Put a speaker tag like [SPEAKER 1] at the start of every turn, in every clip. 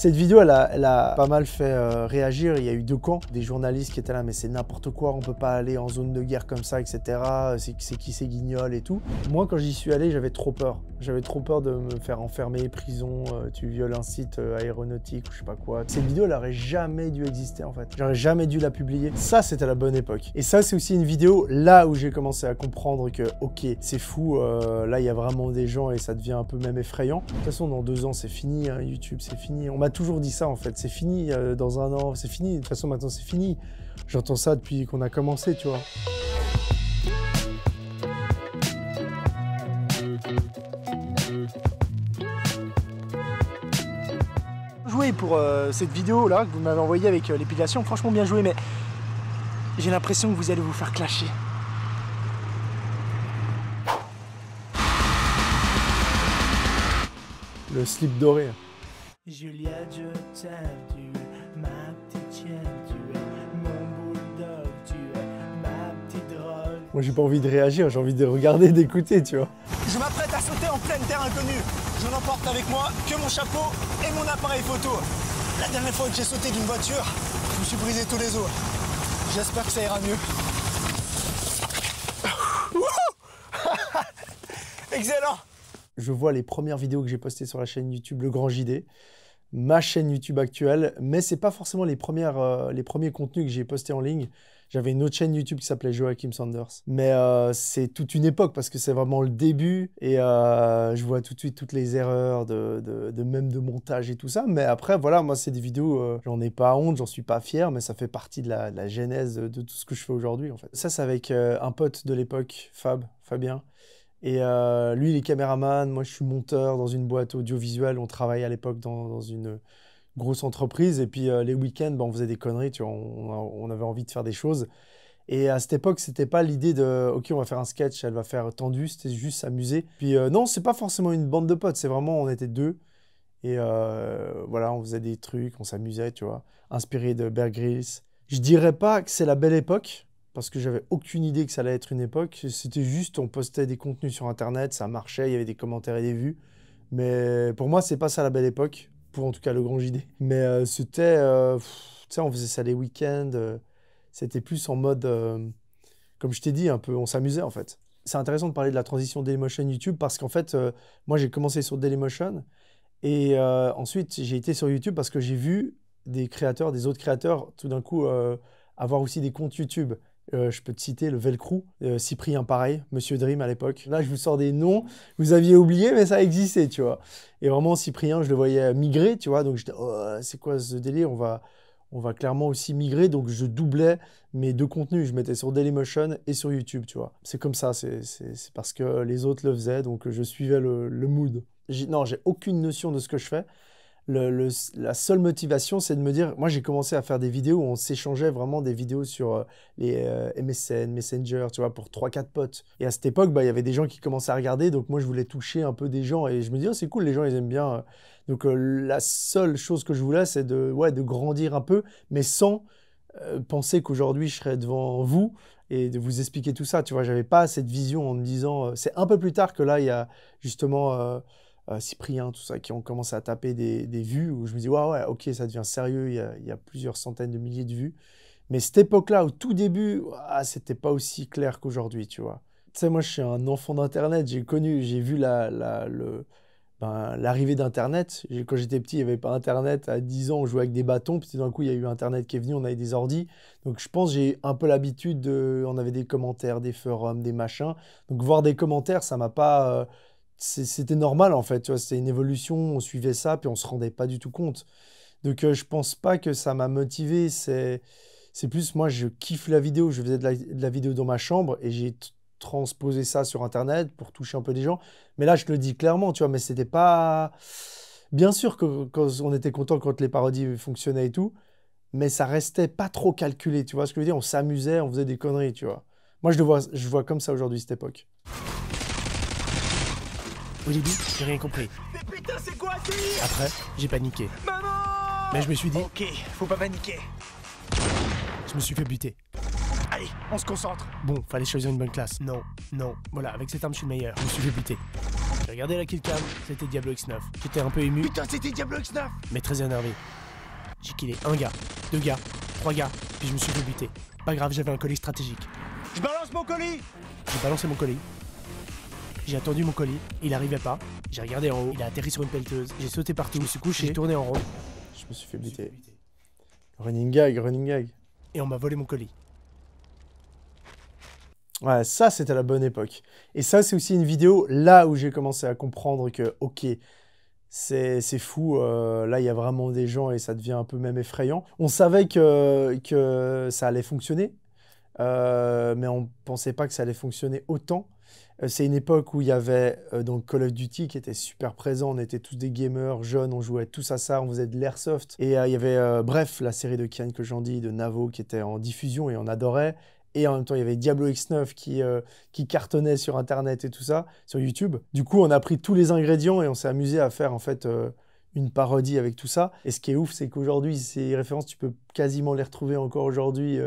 [SPEAKER 1] Cette vidéo, elle a, elle a, pas mal fait euh, réagir. Il y a eu deux camps, des journalistes qui étaient là, mais c'est n'importe quoi, on peut pas aller en zone de guerre comme ça, etc. Euh, c'est qui ces guignols et tout. Moi, quand j'y suis allé, j'avais trop peur. J'avais trop peur de me faire enfermer, prison, euh, tu violes un site aéronautique ou je sais pas quoi. Cette vidéo, elle aurait jamais dû exister en fait. J'aurais jamais dû la publier. Ça, c'était à la bonne époque. Et ça, c'est aussi une vidéo là où j'ai commencé à comprendre que, ok, c'est fou, là, il y a vraiment des gens et ça devient un peu même effrayant. De toute façon, dans deux ans, c'est fini, hein. YouTube, c'est fini toujours dit ça en fait. C'est fini euh, dans un an, c'est fini. De toute façon, maintenant c'est fini. J'entends ça depuis qu'on a commencé, tu vois. Jouer pour euh, cette vidéo là que vous m'avez envoyé avec euh, l'épilation, franchement bien joué, mais j'ai l'impression que vous allez vous faire clasher. Le slip doré. Julia, je t'aime, tu es ma petite chienne, tu es mon tu es ma petite drogue. Moi, j'ai pas envie de réagir, j'ai envie de regarder, d'écouter, tu vois. Je m'apprête à sauter en pleine terre inconnue. Je n'emporte avec moi que mon chapeau et mon appareil photo. La dernière fois que j'ai sauté d'une voiture, je me suis brisé tous les os. J'espère que ça ira mieux. Excellent je vois les premières vidéos que j'ai postées sur la chaîne YouTube Le Grand JD, ma chaîne YouTube actuelle, mais ce n'est pas forcément les, premières, euh, les premiers contenus que j'ai postés en ligne. J'avais une autre chaîne YouTube qui s'appelait Joachim Sanders. Mais euh, c'est toute une époque parce que c'est vraiment le début et euh, je vois tout de suite toutes les erreurs de, même de montage et tout ça. Mais après, voilà, moi, c'est des vidéos, j'en ai pas honte, j'en suis pas fier, mais ça fait partie de la, genèse de, tout ce que je fais aujourd'hui Ça, c'est avec un pote de l'époque, Fab, Fabien. Et euh, lui, les est caméraman, moi je suis monteur dans une boîte audiovisuelle, on travaillait à l'époque dans, une grosse entreprise, et puis euh, les week-ends, ben, on faisait des conneries, tu on, avait envie de faire des choses. Et à cette époque, c'était pas l'idée de OK, on va faire un sketch, elle va faire tendu, c'était juste s'amuser. Puis euh, non, c'est pas forcément une bande de potes, c'est vraiment on était deux et voilà, on faisait des trucs, on s'amusait, tu vois, inspiré de Bear Grylls. Je dirais pas que c'est la belle époque, parce que j'avais aucune idée que ça allait être une époque. C'était juste, on postait des contenus sur Internet, ça marchait, il y avait des commentaires et des vues. Mais pour moi, c'est pas ça la belle époque, pour en tout cas le grand JD. Mais euh, c'était, euh, tu sais, on faisait ça les week-ends. Euh, c'était plus en mode, comme je t'ai dit, un peu, on s'amusait en fait. C'est intéressant de parler de la transition Dailymotion YouTube parce qu'en fait, moi j'ai commencé sur Dailymotion et ensuite j'ai été sur YouTube parce que j'ai vu des créateurs, des autres créateurs, tout d'un coup avoir aussi des comptes YouTube. Euh, je peux te citer le Velcro, euh, Cyprien pareil, Monsieur Dream à l'époque. Là, je vous sors des noms, vous aviez oublié, mais ça existait, tu vois. Et vraiment, Cyprien, je le voyais migrer, tu vois. Donc, je oh, c'est quoi ce délire On va, on va clairement aussi migrer. Donc, je doublais mes deux contenus. Je mettais sur Dailymotion et sur YouTube, tu vois. C'est comme ça, c'est parce que les autres le faisaient, donc je suivais le, le mood. Non, j'ai aucune notion de ce que je fais la seule motivation, c'est de me dire, moi j'ai commencé à faire des vidéos où on s'échangeait vraiment des vidéos sur euh, les euh, MSN, Messenger, tu vois, pour 3-4 potes. Et à cette époque, bah, il y avait des gens qui commençaient à regarder, donc moi je voulais toucher un peu des gens et je me disais, oh, c'est cool, les gens ils aiment bien. Euh. Donc la seule chose que je voulais, c'est de, ouais, de grandir un peu, mais sans penser qu'aujourd'hui je serais devant vous et de vous expliquer tout ça. Tu vois, j'avais pas cette vision en me disant, c'est un peu plus tard que là, il y a justement euh, Cyprien, tout ça, qui ont commencé à taper des, vues, où je me dis, ouais, ouais, ok, ça devient sérieux, il y, a, plusieurs centaines de milliers de vues. Mais cette époque-là, au tout début, ah, c'était pas aussi clair qu'aujourd'hui, tu vois. Tu sais, moi, je suis un enfant d'Internet, j'ai connu, j'ai vu la, la le, ben, l'arrivée d'Internet. Quand j'étais petit, il n'y avait pas Internet. À 10 ans, on jouait avec des bâtons. Puis d'un coup, il y a eu Internet qui est venu, on avait des ordis. Donc je pense j'ai un peu l'habitude de... On avait des commentaires, des forums, des machins. Donc voir des commentaires, ça m'a pas... Euh, c'était normal en fait, tu vois, c'était une évolution, on suivait ça, puis on se rendait pas du tout compte. Donc je euh, je pense pas que ça m'a motivé, c'est plus moi je kiffe la vidéo, je faisais de la, vidéo dans ma chambre et j'ai transposé ça sur internet pour toucher un peu des gens. Mais là je le dis clairement, tu vois, mais c'était pas... Bien sûr que était content quand les parodies fonctionnaient et tout, mais ça restait pas trop calculé, tu vois ce que je veux dire, on s'amusait, on faisait des conneries, tu vois. Moi je le vois, je vois comme ça aujourd'hui cette époque. Au début, j'ai rien compris. Mais putain, c'est quoi Après, j'ai paniqué. Maman Mais je me suis dit. Ok, faut pas paniquer. Je me suis fait buter. Allez, on se concentre. Bon, fallait choisir une bonne classe. Non, non. Voilà, avec cette arme, je suis le meilleur. Je me suis fait buter. J'ai regardé la killcam, c'était Diablo X9. J'étais un peu ému. Putain, c'était Diablo X9 Mais très énervé. J'ai killé un gars, deux gars, trois gars, puis je me suis fait buter. Pas grave, j'avais un colis stratégique. Je balance mon colis J'ai balancé mon colis, j'ai attendu mon colis, il arrivait pas. J'ai regardé en haut, il a atterri sur une pelleteuse. J'ai sauté partout, je me suis couché, j'ai tourné en rond. Je me suis fait buter. Running gag, running gag. Et on m'a volé mon colis. Ouais, ça c'était à la bonne époque. Et ça c'est aussi une vidéo là où j'ai commencé à comprendre que, ok, c'est fou, euh, là il y a vraiment des gens et ça devient un peu même effrayant. On savait que, que ça allait fonctionner, euh, mais on ne pensait pas que ça allait fonctionner autant. Euh, c'est une époque où il y avait euh, donc Call of Duty qui était super présent. On était tous des gamers jeunes, on jouait tous à ça, on faisait de l'airsoft. Et euh, il y avait, bref, la série de Kian que j'en dis, de Navo qui était en diffusion et on adorait. Et en même temps, il y avait Diablo X9 qui, qui cartonnait sur Internet et tout ça, sur YouTube. Du coup, on a pris tous les ingrédients et on s'est amusé à faire en fait une parodie avec tout ça. Et ce qui est ouf, c'est qu'aujourd'hui, ces références, tu peux quasiment les retrouver encore aujourd'hui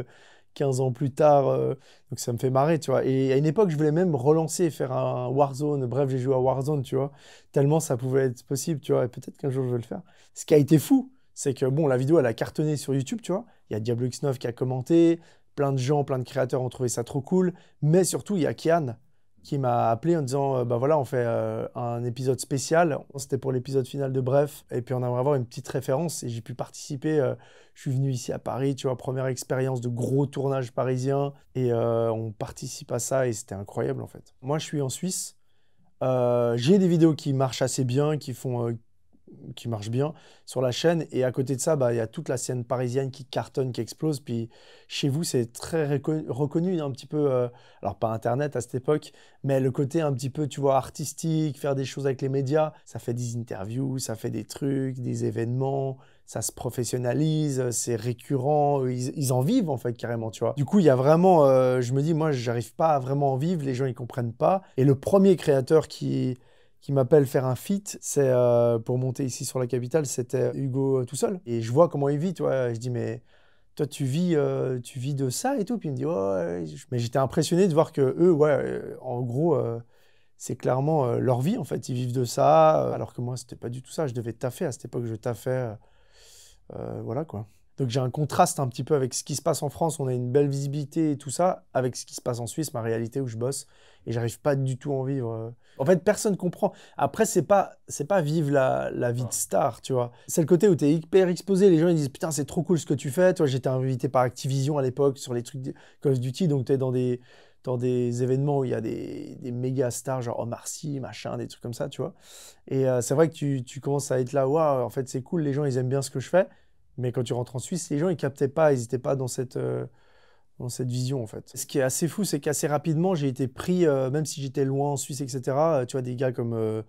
[SPEAKER 1] 15 ans plus tard. Euh, donc ça me fait marrer, tu vois. Et à une époque, je voulais même relancer, faire un Warzone. Bref, j'ai joué à Warzone, tu vois. Tellement ça pouvait être possible, tu vois. Et peut-être qu'un jour, je vais le faire. Ce qui a été fou, c'est que, bon, la vidéo, elle a cartonné sur YouTube, tu vois. Il y a Diablo X9 qui a commenté. Plein de gens, plein de créateurs ont trouvé ça trop cool. Mais surtout, il y a Kian qui m'a appelé en disant ben voilà on fait euh, un épisode spécial c'était pour l'épisode final de bref et puis on aimerait avoir une petite référence et j'ai pu participer euh, je suis venu ici à Paris tu vois première expérience de gros tournage parisien et on participe à ça et c'était incroyable en fait moi je suis en Suisse j'ai des vidéos qui marchent assez bien qui font qui marche bien sur la chaîne. Et à côté de ça, bah, il y a toute la scène parisienne qui cartonne, qui explose. Puis chez vous, c'est très reconnu, hein, un petit peu, euh, alors pas Internet à cette époque, mais le côté un petit peu, tu vois, artistique, faire des choses avec les médias. Ça fait des interviews, ça fait des trucs, des événements, ça se professionnalise, c'est récurrent, ils, en vivent en fait carrément, tu vois. Du coup, il y a vraiment, euh, je me dis, moi, j'arrive pas à vraiment en vivre, les gens, ils comprennent pas. Et le premier créateur qui qui m'appelle faire un fit c'est euh, pour monter ici sur la capitale, c'était Hugo euh, tout seul. Et je vois comment il vit, tu Je dis mais toi tu vis, euh, tu vis de ça et tout. Puis il me dit ouais. Mais j'étais impressionné de voir que eux, ouais, en gros. c'est clairement leur vie en fait, ils vivent de ça, alors que moi c'était pas du tout ça, je devais taffer, à cette époque je taffais, voilà quoi. Donc j'ai un contraste un petit peu avec ce qui se passe en France, on a une belle visibilité et tout ça, avec ce qui se passe en Suisse, ma réalité où je bosse, et j'arrive pas du tout à en vivre. Euh. En fait, personne comprend. Après, c'est pas c'est pas vivre la, vie de star, tu vois. C'est le côté où tu es hyper exposé, les gens ils disent putain c'est trop cool ce que tu fais. Toi j'étais invité par Activision à l'époque sur les trucs de Call of Duty, donc tu es dans des dans des événements où il y a des, des méga stars, genre Marcy machin, des trucs comme ça, tu vois. Et euh, c'est vrai que tu, tu, commences à être là, waouh, en fait, c'est cool, les gens, ils aiment bien ce que je fais. Mais quand tu rentres en Suisse, les gens, ils captaient pas, ils n'étaient pas dans cette, euh, dans cette vision, en fait. Ce qui est assez fou, c'est qu'assez rapidement, j'ai été pris, euh, même si j'étais loin en Suisse, etc., euh, tu vois, des gars comme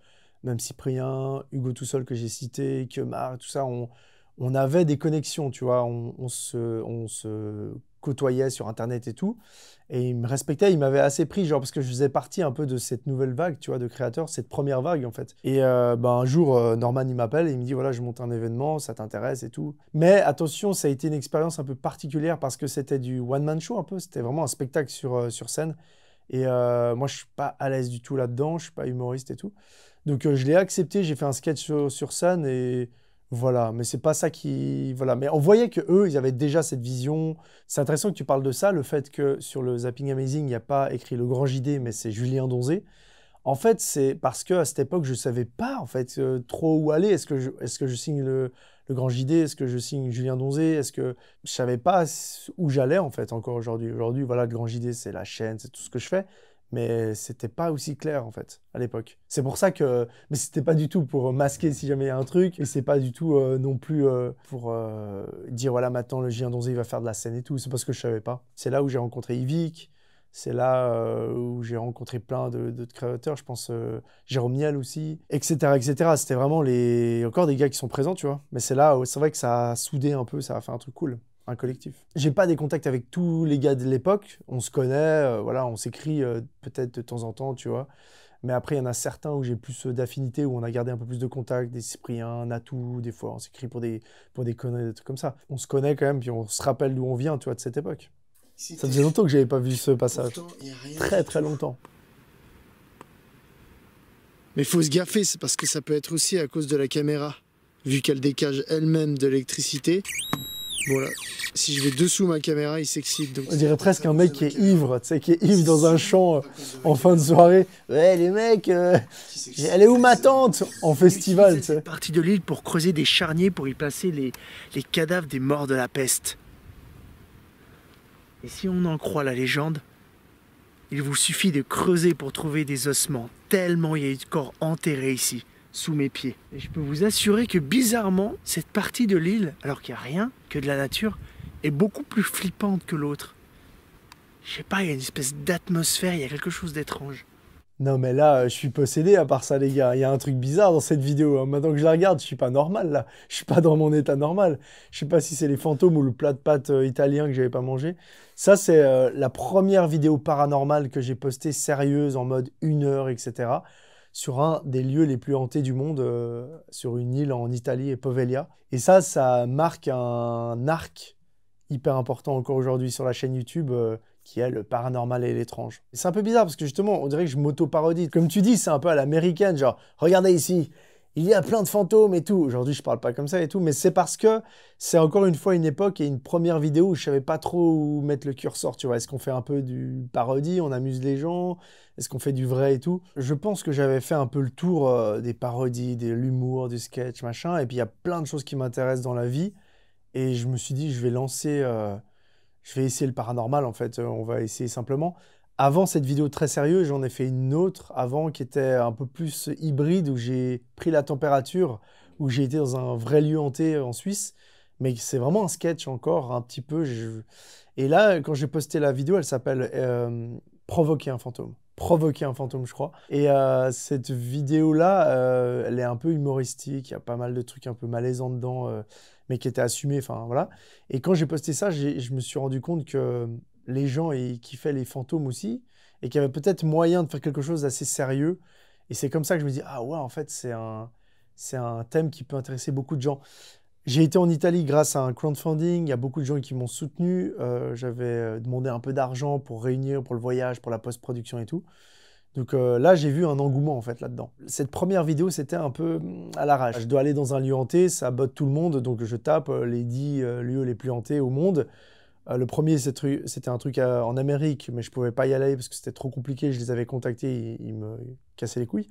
[SPEAKER 1] même Cyprien, Hugo Toussol que j'ai cité, Kemar, tout ça, on, on avait des connexions, tu vois, on, se, on se côtoyait sur Internet et tout. Et il me respectait, il m'avait assez pris, genre parce que je faisais partie un peu de cette nouvelle vague, tu vois, de créateurs, cette première vague en fait. Et euh, ben, un jour, euh, Norman, il m'appelle et il me dit, voilà, je monte un événement, ça t'intéresse et tout. Mais attention, ça a été une expérience un peu particulière parce que c'était du one-man show un peu, c'était vraiment un spectacle sur, euh, sur scène. Et moi, je suis pas à l'aise du tout là-dedans, je suis pas humoriste et tout. Donc je l'ai accepté, j'ai fait un sketch sur, sur scène et voilà, mais c'est pas ça qui. Voilà, mais on voyait que eux, ils avaient déjà cette vision. C'est intéressant que tu parles de ça, le fait que sur le Zapping Amazing, il n'y a pas écrit le grand JD, mais c'est Julien Donzé. En fait, c'est parce que à cette époque, je ne savais pas en fait euh, trop où aller. Est-ce que je, signe le, grand JD Est-ce que je signe Julien Donzé Est-ce que je savais pas où j'allais en fait encore aujourd'hui Aujourd'hui, voilà, le grand JD, c'est la chaîne, c'est tout ce que je fais mais c'était pas aussi clair en fait à l'époque. C'est pour ça que, mais c'était pas du tout pour euh, masquer si jamais il y a un truc, et c'est pas du tout euh, non plus euh, pour dire voilà maintenant le Gien Donzé il va faire de la scène et tout. C'est parce que je savais pas. C'est là où j'ai rencontré Yvick, c'est là où j'ai rencontré plein de, créateurs. Je pense Jérôme Niel aussi, etc., etc. C'était vraiment les encore des gars qui sont présents, tu vois. Mais c'est là, où c'est vrai que ça a soudé un peu, ça a fait un truc cool un collectif. J'ai pas des contacts avec tous les gars de l'époque, on se connaît, euh, voilà, on s'écrit euh, peut-être de temps en temps, tu vois. Mais après, il y en a certains où j'ai plus euh, d'affinités où on a gardé un peu plus de contact, des Cypriens, atout, des fois on s'écrit pour des, pour des conneries, des trucs comme ça. On se connaît quand même, puis on se rappelle d'où on vient, tu vois, de cette époque. ça faisait longtemps que j'avais pas vu ce passage. très très longtemps. Mais faut se gaffer, c'est parce que ça peut être aussi à cause de la caméra. Vu qu'elle dégage elle-même de l'électricité, voilà. Si je vais dessous ma caméra, il s'excite. On dirait presque un mec qui est ivre, tu sais, qui est ivre dans un champ euh, en fin de soirée. Ouais, les mecs, elle euh, est où ma tante En festival, tu sais. Parti de l'île pour creuser des charniers pour y placer les, les cadavres des morts de la peste. Et si on en croit la légende, il vous suffit de creuser pour trouver des ossements, tellement il y a eu de corps enterrés ici sous mes pieds. Et je peux vous assurer que bizarrement, cette partie de l'île, alors qu'il n'y a rien que de la nature, est beaucoup plus flippante que l'autre. Je sais pas, il y a une espèce d'atmosphère, il y a quelque chose d'étrange. Non mais là, euh, je suis possédé à part ça les gars, il y a un truc bizarre dans cette vidéo. Hein. Maintenant que je la regarde, je suis pas normal là, je suis pas dans mon état normal. Je sais pas si c'est les fantômes ou le plat de pâtes euh, italien que j'avais pas mangé. Ça c'est euh, la première vidéo paranormale que j'ai postée sérieuse en mode une heure, etc sur un des lieux les plus hantés du monde, euh, sur une île en Italie, Povelia. Et ça, ça marque un arc hyper important encore aujourd'hui sur la chaîne YouTube euh, qui est le paranormal et l'étrange. C'est un peu bizarre parce que justement, on dirait que je m'auto-parodie. Comme tu dis, c'est un peu à l'américaine, genre, regardez ici, il y a plein de fantômes et tout. Aujourd'hui, je ne parle pas comme ça et tout, mais c'est parce que c'est encore une fois une époque et une première vidéo où je savais pas trop où mettre le curseur, tu vois. Est-ce qu'on fait un peu du parodie, on amuse les gens Est-ce qu'on fait du vrai et tout Je pense que j'avais fait un peu le tour euh, des parodies, de l'humour, du sketch, machin. Et puis, il y a plein de choses qui m'intéressent dans la vie. Et je me suis dit, je vais lancer, euh, je vais essayer le paranormal, en fait. Euh, on va essayer simplement. Avant cette vidéo très sérieuse, j'en ai fait une autre avant qui était un peu plus hybride où j'ai pris la température, où j'ai été dans un vrai lieu hanté en Suisse. Mais c'est vraiment un sketch encore, un petit peu. Et là, quand j'ai posté la vidéo, elle s'appelle euh, Provoquer un fantôme provoquer un fantôme, je crois. Et euh, cette vidéo-là, euh, elle est un peu humoristique, il y a pas mal de trucs un peu malaisants dedans, mais qui étaient assumés, enfin voilà. Et quand j'ai posté ça, je me suis rendu compte que les gens et qui fait les fantômes aussi, et qui avait peut-être moyen de faire quelque chose d'assez sérieux. Et c'est comme ça que je me dis, ah ouais, en fait, c'est un, c'est un thème qui peut intéresser beaucoup de gens. J'ai été en Italie grâce à un crowdfunding, il y a beaucoup de gens qui m'ont soutenu, euh, j'avais euh, demandé un peu d'argent pour réunir, pour le voyage, pour la post-production et tout. Donc euh, là, j'ai vu un engouement en fait là-dedans. Cette première vidéo, c'était un peu mm, à l'arrache. Je dois aller dans un lieu hanté, ça botte tout le monde, donc je tape les 10 lieux les plus hantés au monde. Euh, le premier, c'était un truc euh, en Amérique, mais je ne pouvais pas y aller parce que c'était trop compliqué. Je les avais contactés, ils, me cassaient les couilles.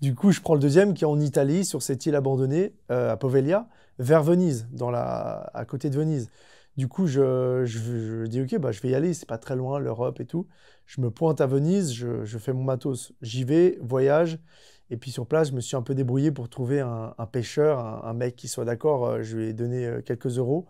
[SPEAKER 1] Du coup, je prends le deuxième qui est en Italie, sur cette île abandonnée, euh, à Poveglia, vers Venise, à côté de Venise. Du coup, je, dis, OK, bah, je vais y aller, c'est pas très loin, l'Europe et tout. Je me pointe à Venise, je, fais mon matos, j'y vais, voyage. Et puis sur place, je me suis un peu débrouillé pour trouver un, pêcheur, un, mec qui soit d'accord. Je lui ai donné quelques euros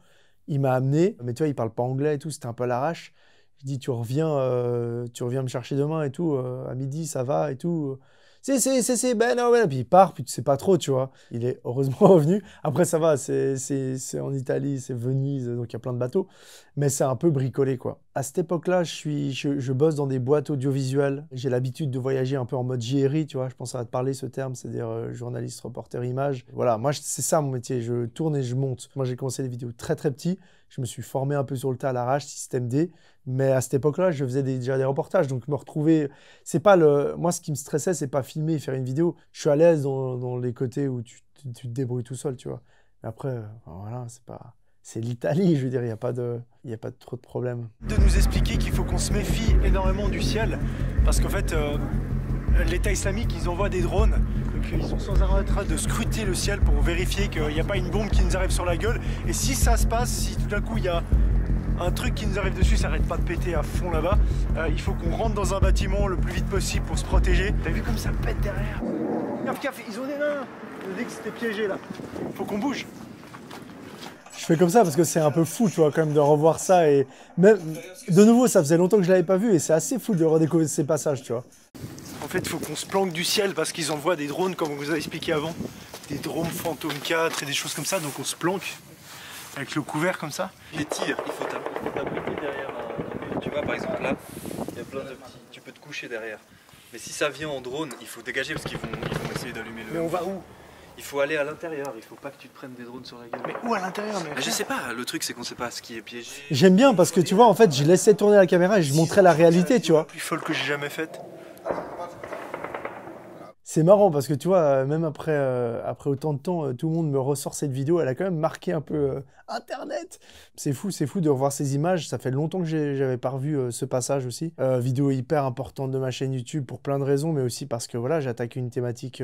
[SPEAKER 1] il m'a amené, mais tu vois, il parle pas anglais et tout, c'était un peu l'arrache. Je dis, tu reviens, euh, tu reviens me chercher demain et tout, euh, à midi, ça va et tout c'est, c'est, c'est, c'est, ben non, ben Puis il part, puis tu sais pas trop, tu vois. Il est heureusement revenu. Après, ça va, c'est, c'est, c'est en Italie, c'est Venise, donc il y a plein de bateaux. Mais c'est un peu bricolé, quoi. À cette époque-là, je, suis, je, bosse dans des boîtes audiovisuelles. J'ai l'habitude de voyager un peu en mode JRI, tu vois. Je pense à te parler ce terme, c'est-à-dire euh, journaliste, reporter, image. Voilà, moi, c'est ça mon métier. Je tourne et je monte. Moi, j'ai commencé les vidéos très, très petit. Je me suis formé un peu sur le tas à l'arrache, système D. Mais à cette époque-là, je faisais déjà des reportages, donc me retrouver, c'est pas le, moi ce qui me stressait, c'est pas filmer, faire une vidéo. Je suis à l'aise dans, les côtés où tu, te débrouilles tout seul, tu vois. Mais après, euh, voilà, c'est pas, c'est l'Italie, je veux dire, il n'y a pas de, il a pas de, trop de problèmes. De nous expliquer qu'il faut qu'on se méfie énormément du ciel, parce qu'en fait, euh, l'État islamique, ils envoient des drones, donc ils sont sans arrêt de scruter le ciel pour vérifier qu'il n'y a pas une bombe qui nous arrive sur la gueule. Et si ça se passe, si tout d'un coup il y a un truc qui nous arrive dessus, ça arrête pas de péter à fond là-bas. Euh, il faut qu'on rentre dans un bâtiment le plus vite possible pour se protéger. T'as vu comme ça pète derrière Caf, caf, ils ont des mains On que c'était piégé là. Faut qu'on bouge je fais comme ça parce que c'est un peu fou, tu vois, quand même, de revoir ça. Et même, de nouveau, ça faisait longtemps que je l'avais pas vu et c'est assez fou de redécouvrir ces passages, tu vois. En fait, il faut qu'on se planque du ciel parce qu'ils envoient des drones, comme on vous a expliqué avant, des drones Phantom 4 et des choses comme ça, donc on se planque. Avec le couvert comme ça Les tirs, il faut t'abriter derrière un, Tu vois par exemple là, il y a plein de petits. Tu peux te coucher derrière. Mais si ça vient en drone, il faut dégager parce qu'ils vont, essayer d'allumer le. Mais on va où il faut aller à l'intérieur, il faut pas que tu te prennes des drones sur la gueule. Mais où à l'intérieur mais... je sais pas, le truc c'est qu'on sait pas ce qui est piégé. J'aime bien parce que tu vois, en fait, je laissais tourner la caméra et je montrais la réalité, tu vois. plus folle que j'ai jamais faite. C'est marrant parce que tu vois, euh, même après, euh, après autant de temps, euh, tout le monde me ressort cette vidéo. Elle a quand même marqué un peu Internet. C'est fou, c'est fou de revoir ces images. Ça fait longtemps que j'avais pas revu ce passage aussi. vidéo hyper importante de ma chaîne YouTube pour plein de raisons, mais aussi parce que voilà, j'attaque une thématique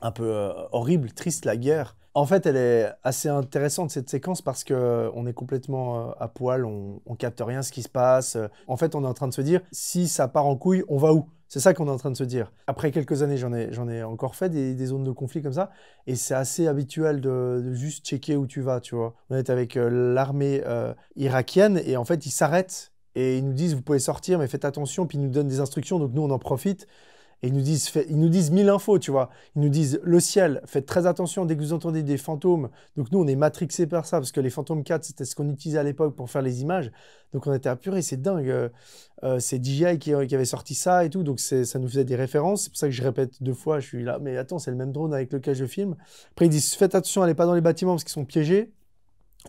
[SPEAKER 1] un peu horrible, triste, la guerre. En fait, elle est assez intéressante cette séquence parce qu'on est complètement à poil, on, on capte rien ce qui se passe. En fait, on est en train de se dire si ça part en couille, on va où c'est ça qu'on est en train de se dire. Après quelques années, j'en ai, j'en ai encore fait des, zones de conflit comme ça, et c'est assez habituel de, juste checker où tu vas, tu vois. On est avec euh, l'armée euh, irakienne, et en fait, ils s'arrêtent, et ils nous disent, vous pouvez sortir, mais faites attention, puis ils nous donnent des instructions, donc nous, on en profite ils nous disent, ils nous disent mille infos, tu vois. Ils nous disent le ciel, faites très attention dès que vous entendez des fantômes. Donc nous, on est matrixés par ça parce que les fantômes 4, c'était ce qu'on utilisait à l'époque pour faire les images. Donc on était apuré, c'est dingue. Euh, euh, c'est DJI qui, euh, qui, avait sorti ça et tout, donc ça nous faisait des références. C'est pour ça que je répète deux fois, je suis là. Mais attends, c'est le même drone avec lequel je filme. Après ils disent faites attention, allez pas dans les bâtiments parce qu'ils sont piégés.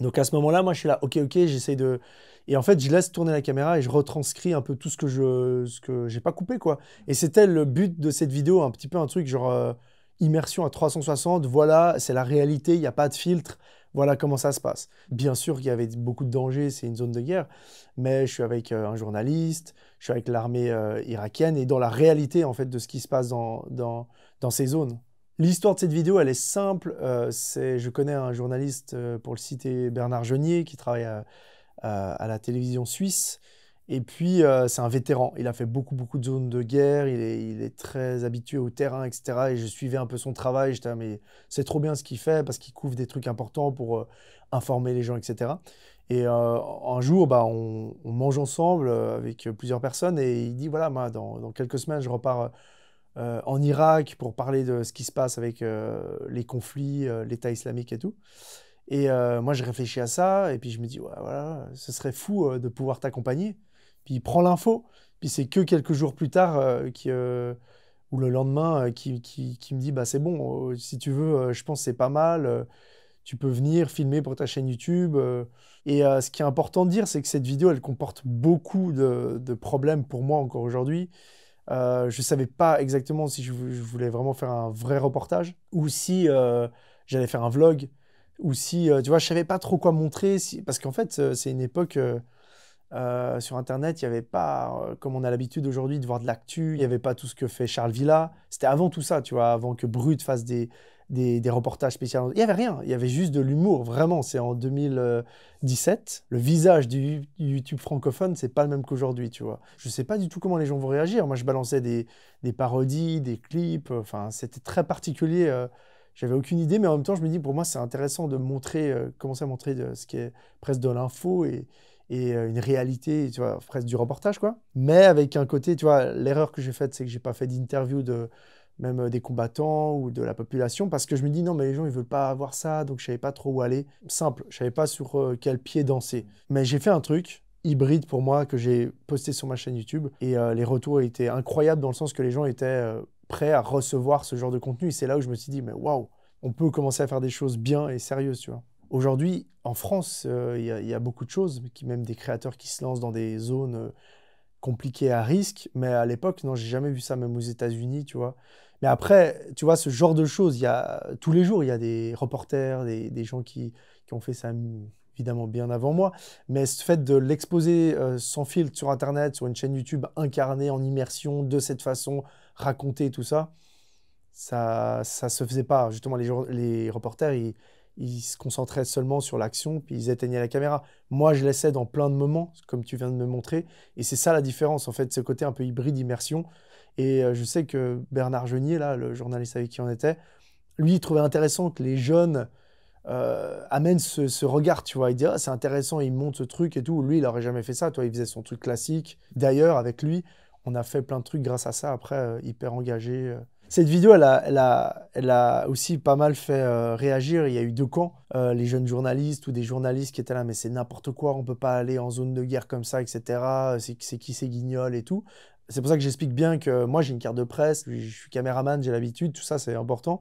[SPEAKER 1] Donc à ce moment-là, moi je suis là, ok, ok, j'essaye de et en fait, je laisse tourner la caméra et je retranscris un peu tout ce que je ce que j'ai pas coupé quoi. Et c'était le but de cette vidéo, un petit peu un truc genre euh, immersion à 360. Voilà, c'est la réalité, il n'y a pas de filtre. Voilà comment ça se passe. Bien sûr qu'il y avait beaucoup de dangers, c'est une zone de guerre, mais je suis avec euh, un journaliste, je suis avec l'armée euh, irakienne et dans la réalité en fait de ce qui se passe dans, dans, dans ces zones. L'histoire de cette vidéo, elle est simple. c'est, je connais un journaliste, pour le citer, Bernard Genier, qui travaille à, euh, à la télévision suisse. Et puis, euh, c'est un vétéran. Il a fait beaucoup, beaucoup de zones de guerre. Il est, très habitué au terrain, etc. Et je suivais un peu son travail. J'étais, mais c'est trop bien ce qu'il fait parce qu'il couvre des trucs importants pour euh, informer les gens, etc. Et un jour, bah, on, mange ensemble avec plusieurs personnes. Et il dit, voilà, moi, dans, dans quelques semaines, je repars en Irak pour parler de ce qui se passe avec les conflits, l'État islamique et tout. Et euh, moi, je réfléchis à ça, et puis je me dis, ouais, voilà, ce serait fou euh, de pouvoir t'accompagner. Puis il prend l'info, puis c'est que quelques jours plus tard, euh, ou le lendemain, qui, qui, me dit, bah, c'est bon, si tu veux, je pense que c'est pas mal, tu peux venir filmer pour ta chaîne YouTube. et ce qui est important de dire, c'est que cette vidéo, elle comporte beaucoup de, problèmes pour moi encore aujourd'hui. je ne savais pas exactement si je, voulais vraiment faire un vrai reportage ou si j'allais faire un vlog ou si, euh, tu vois, je savais pas trop quoi montrer, parce qu'en fait, euh, c'est une époque. Euh, sur Internet, il n'y avait pas, comme on a l'habitude aujourd'hui de voir de l'actu, il n'y avait pas tout ce que fait Charles Villa. C'était avant tout ça, tu vois, avant que Brut fasse des, reportages spéciaux. Il n'y avait rien, il y avait juste de l'humour, vraiment. C'est en 2017. Le visage du YouTube francophone, c'est pas le même qu'aujourd'hui, tu vois. Je ne sais pas du tout comment les gens vont réagir. Moi, je balançais des, parodies, des clips, enfin, c'était très particulier j'avais aucune idée, mais en même temps, je me dis, pour moi, c'est intéressant de montrer, comment euh, commencer à montrer de, euh, ce qui est presque de l'info et, euh, une réalité, tu vois, presque du reportage, quoi. Mais avec un côté, tu vois, l'erreur que j'ai faite, c'est que j'ai pas fait d'interview de même des combattants ou de la population, parce que je me dis, non, mais les gens, ils veulent pas avoir ça, donc je savais pas trop où aller. Simple, je savais pas sur quel pied danser. Mais j'ai fait un truc, hybride pour moi que j'ai posté sur ma chaîne YouTube. Et les retours étaient incroyables dans le sens que les gens étaient prêt à recevoir ce genre de contenu. Et c'est là où je me suis dit, mais waouh, on peut commencer à faire des choses bien et sérieuses, tu vois. Aujourd'hui, en France, euh, il y, a beaucoup de choses, même des créateurs qui se lancent dans des zones euh, compliquées à risque. Mais à l'époque, non, j'ai jamais vu ça, même aux États-Unis, tu vois. Mais après, tu vois, ce genre de choses, il y a tous les jours, il y a des reporters, des, des gens qui, qui, ont fait ça évidemment bien avant moi. Mais ce fait de l'exposer euh, sans filtre sur Internet, sur une chaîne YouTube incarnée en immersion de cette façon, raconter tout ça, ça ça se faisait pas. Justement, les, les reporters, ils, se concentraient seulement sur l'action, puis ils éteignaient la caméra. Moi, je laissais dans plein de moments, comme tu viens de me montrer, et c'est ça la différence, en fait, ce côté un peu hybride, immersion. Et euh, je sais que Bernard Genier, là, le journaliste avec qui on était, lui, il trouvait intéressant que les jeunes euh, amènent ce, regard, tu vois. Il dit, ah, c'est intéressant, il monte ce truc et tout. Lui, il n'aurait jamais fait ça, toi, il faisait son truc classique. D'ailleurs, avec lui, on a fait plein de trucs grâce à ça. Après, euh, hyper engagé. Euh. Cette vidéo, elle a, elle, a, aussi pas mal fait euh, réagir. Il y a eu deux camps, les jeunes journalistes ou des journalistes qui étaient là, mais c'est n'importe quoi, on ne peut pas aller en zone de guerre comme ça, etc. C'est qui ces guignols et tout. C'est pour ça que j'explique bien que moi, j'ai une carte de presse, je suis caméraman, j'ai l'habitude, tout ça, c'est important.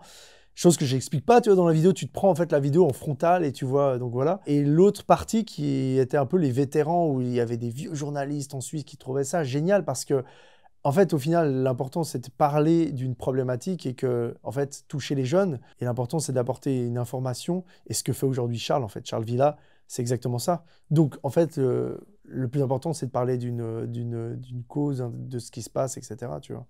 [SPEAKER 1] Chose que j'explique pas, tu vois, dans la vidéo, tu te prends en fait la vidéo en frontale et tu vois, euh, donc voilà. Et l'autre partie qui était un peu les vétérans, où il y avait des vieux journalistes en Suisse qui trouvaient ça génial parce que, en fait, au final, l'important c'est de parler d'une problématique et que, en fait, toucher les jeunes. Et l'important c'est d'apporter une information. Et ce que fait aujourd'hui Charles, en fait, Charles Villa, c'est exactement ça. Donc, en fait, le plus important c'est de parler d'une cause, hein, de ce qui se passe, etc. Tu vois.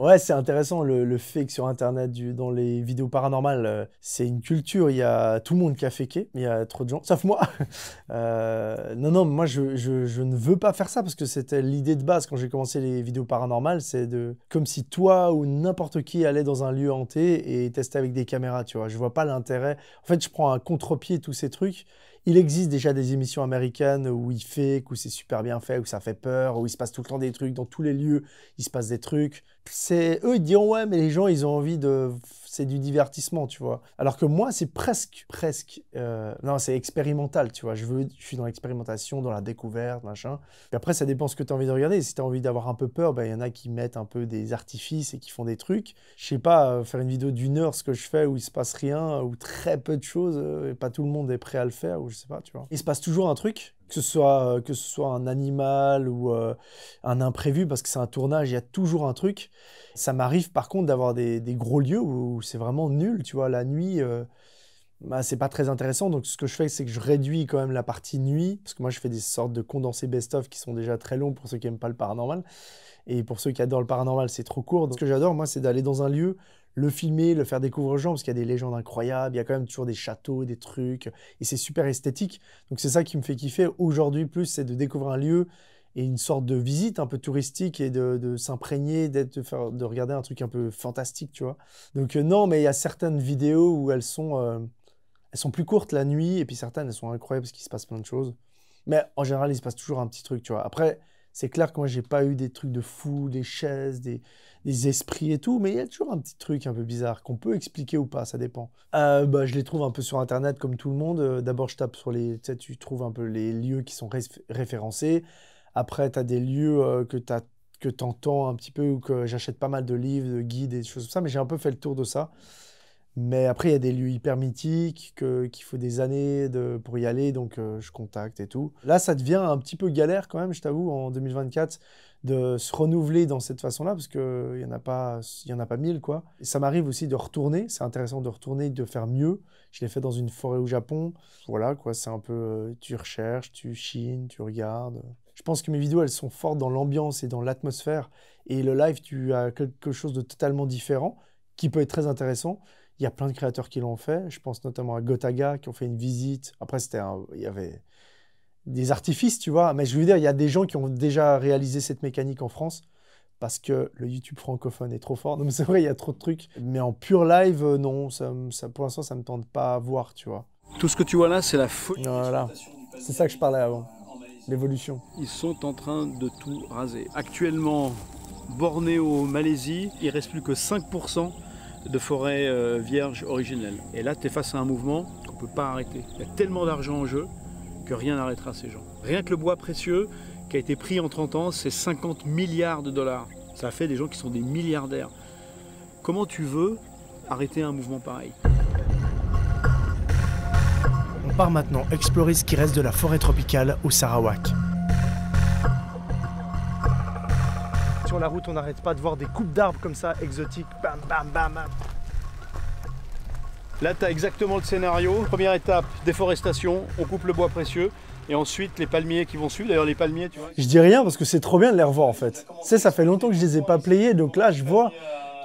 [SPEAKER 1] Ouais, c'est intéressant le, fait que sur Internet, du, dans les vidéos paranormales, euh, c'est une culture. Il y a tout le monde qui a féqué, mais il y a trop de gens, sauf moi. Euh, non, non, moi je, ne veux pas faire ça parce que c'était l'idée de base quand j'ai commencé les vidéos paranormales, c'est de comme si toi ou n'importe qui allait dans un lieu hanté et testait avec des caméras, tu vois. Je vois pas l'intérêt. En fait, je prends un contre-pied tous ces trucs. Il existe déjà des émissions américaines où il fake, où c'est super bien fait, où ça fait peur, où il se passe tout le temps des trucs. Dans tous les lieux, il se passe des trucs c'est eux ils diront ouais mais les gens ils ont envie de c'est du divertissement, tu vois. Alors que moi, c'est presque, presque, euh, non, c'est expérimental, tu vois. Je, veux, je suis dans l'expérimentation, dans la découverte, machin. Et après, ça dépend ce que tu as envie de regarder. Si tu as envie d'avoir un peu peur, bah, il y en a qui mettent un peu des artifices et qui font des trucs. Je sais pas, euh, faire une vidéo d'une heure, ce que je fais, où il se passe rien, ou très peu de choses, euh, et pas tout le monde est prêt à le faire, ou je sais pas, tu vois. Il se passe toujours un truc, que ce soit, que ce soit un animal ou un imprévu, parce que c'est un tournage, il y a toujours un truc. Ça m'arrive par contre d'avoir des, gros lieux où, c'est vraiment nul, tu vois, la nuit, euh, bah, c'est pas très intéressant. Donc ce que je fais, c'est que je réduis quand même la partie nuit, parce que moi je fais des sortes de condensés best-of qui sont déjà très longs pour ceux qui n'aiment pas le paranormal. Et pour ceux qui adorent le paranormal, c'est trop court. ce que j'adore, moi, c'est d'aller dans un lieu, le filmer, le faire découvrir aux gens, parce qu'il y a des légendes incroyables, il y a quand même toujours des châteaux, des trucs, et c'est super esthétique. Donc c'est ça qui me fait kiffer aujourd'hui plus, c'est de découvrir un lieu, et une sorte de visite un peu touristique et de, s'imprégner, d'être, de, regarder un truc un peu fantastique, tu vois. Donc euh, non, mais il y a certaines vidéos où elles sont, euh, elles sont plus courtes la nuit, et puis certaines, elles sont incroyables parce qu'il se passe plein de choses. Mais en général, il se passe toujours un petit truc, tu vois. Après, c'est clair que moi, j'ai pas eu des trucs de fou, des chaises, des, esprits et tout, mais il y a toujours un petit truc un peu bizarre qu'on peut expliquer ou pas, ça dépend. Euh, bah, je les trouve un peu sur Internet comme tout le monde. D'abord, je tape sur les... Tu tu trouves un peu les lieux qui sont référencés. Après, tu as des lieux euh, que tu que entends un petit peu ou que j'achète pas mal de livres, de guides et des choses comme ça, mais j'ai un peu fait le tour de ça. Mais après, il y a des lieux hyper mythiques qu'il faut des années de, pour y aller, donc euh, je contacte et tout. Là, ça devient un petit peu galère quand même, je t'avoue, en 2024, de se renouveler dans cette façon-là, parce qu'il euh, n'y en, a pas, y en a pas mille, quoi. ça m'arrive aussi de retourner, c'est intéressant de retourner, de faire mieux. Je l'ai fait dans une forêt au Japon. Voilà, quoi, c'est un peu... tu recherches, tu chines, tu regardes je pense que mes vidéos, elles sont fortes dans l'ambiance et dans l'atmosphère. Et le live, tu as quelque chose de totalement différent qui peut être très intéressant. Il y a plein de créateurs qui l'ont fait. Je pense notamment à Gotaga qui ont fait une visite. Après, c'était il y avait des artifices, tu vois. Mais je veux dire, il y a des gens qui ont déjà réalisé cette mécanique en France parce que le YouTube francophone est trop fort. Donc c'est vrai, il y a trop de trucs. Mais en pur live, euh, non, ça, ça pour l'instant, ça me tente pas à voir, tu vois. Tout ce que tu vois là, c'est la folie. Voilà. C'est ça que je parlais avant. Ils sont en train de tout raser. Actuellement, au Malaisie, il reste plus que 5% de forêts euh, vierges originelles. Et là, tu es face à un mouvement qu'on ne peut pas arrêter. Il y a tellement d'argent en jeu que rien n'arrêtera ces gens. Rien que le bois précieux qui a été pris en 30 ans, c'est 50 milliards de dollars. Ça fait des gens qui sont des milliardaires. Comment tu veux arrêter un mouvement pareil on part maintenant explorer ce qui reste de la forêt tropicale au Sarawak. Sur la route, on n'arrête pas de voir des coupes d'arbres comme ça, exotiques. Bam, bam, bam, Là, tu as exactement le scénario. Première étape, déforestation, on coupe le bois précieux. Et ensuite, les palmiers qui vont suivre. D'ailleurs, les palmiers, tu vois. Je dis rien parce que c'est trop bien de les revoir en fait. Tu sais, ça fait longtemps que je les ai pas playés, donc là, je vois.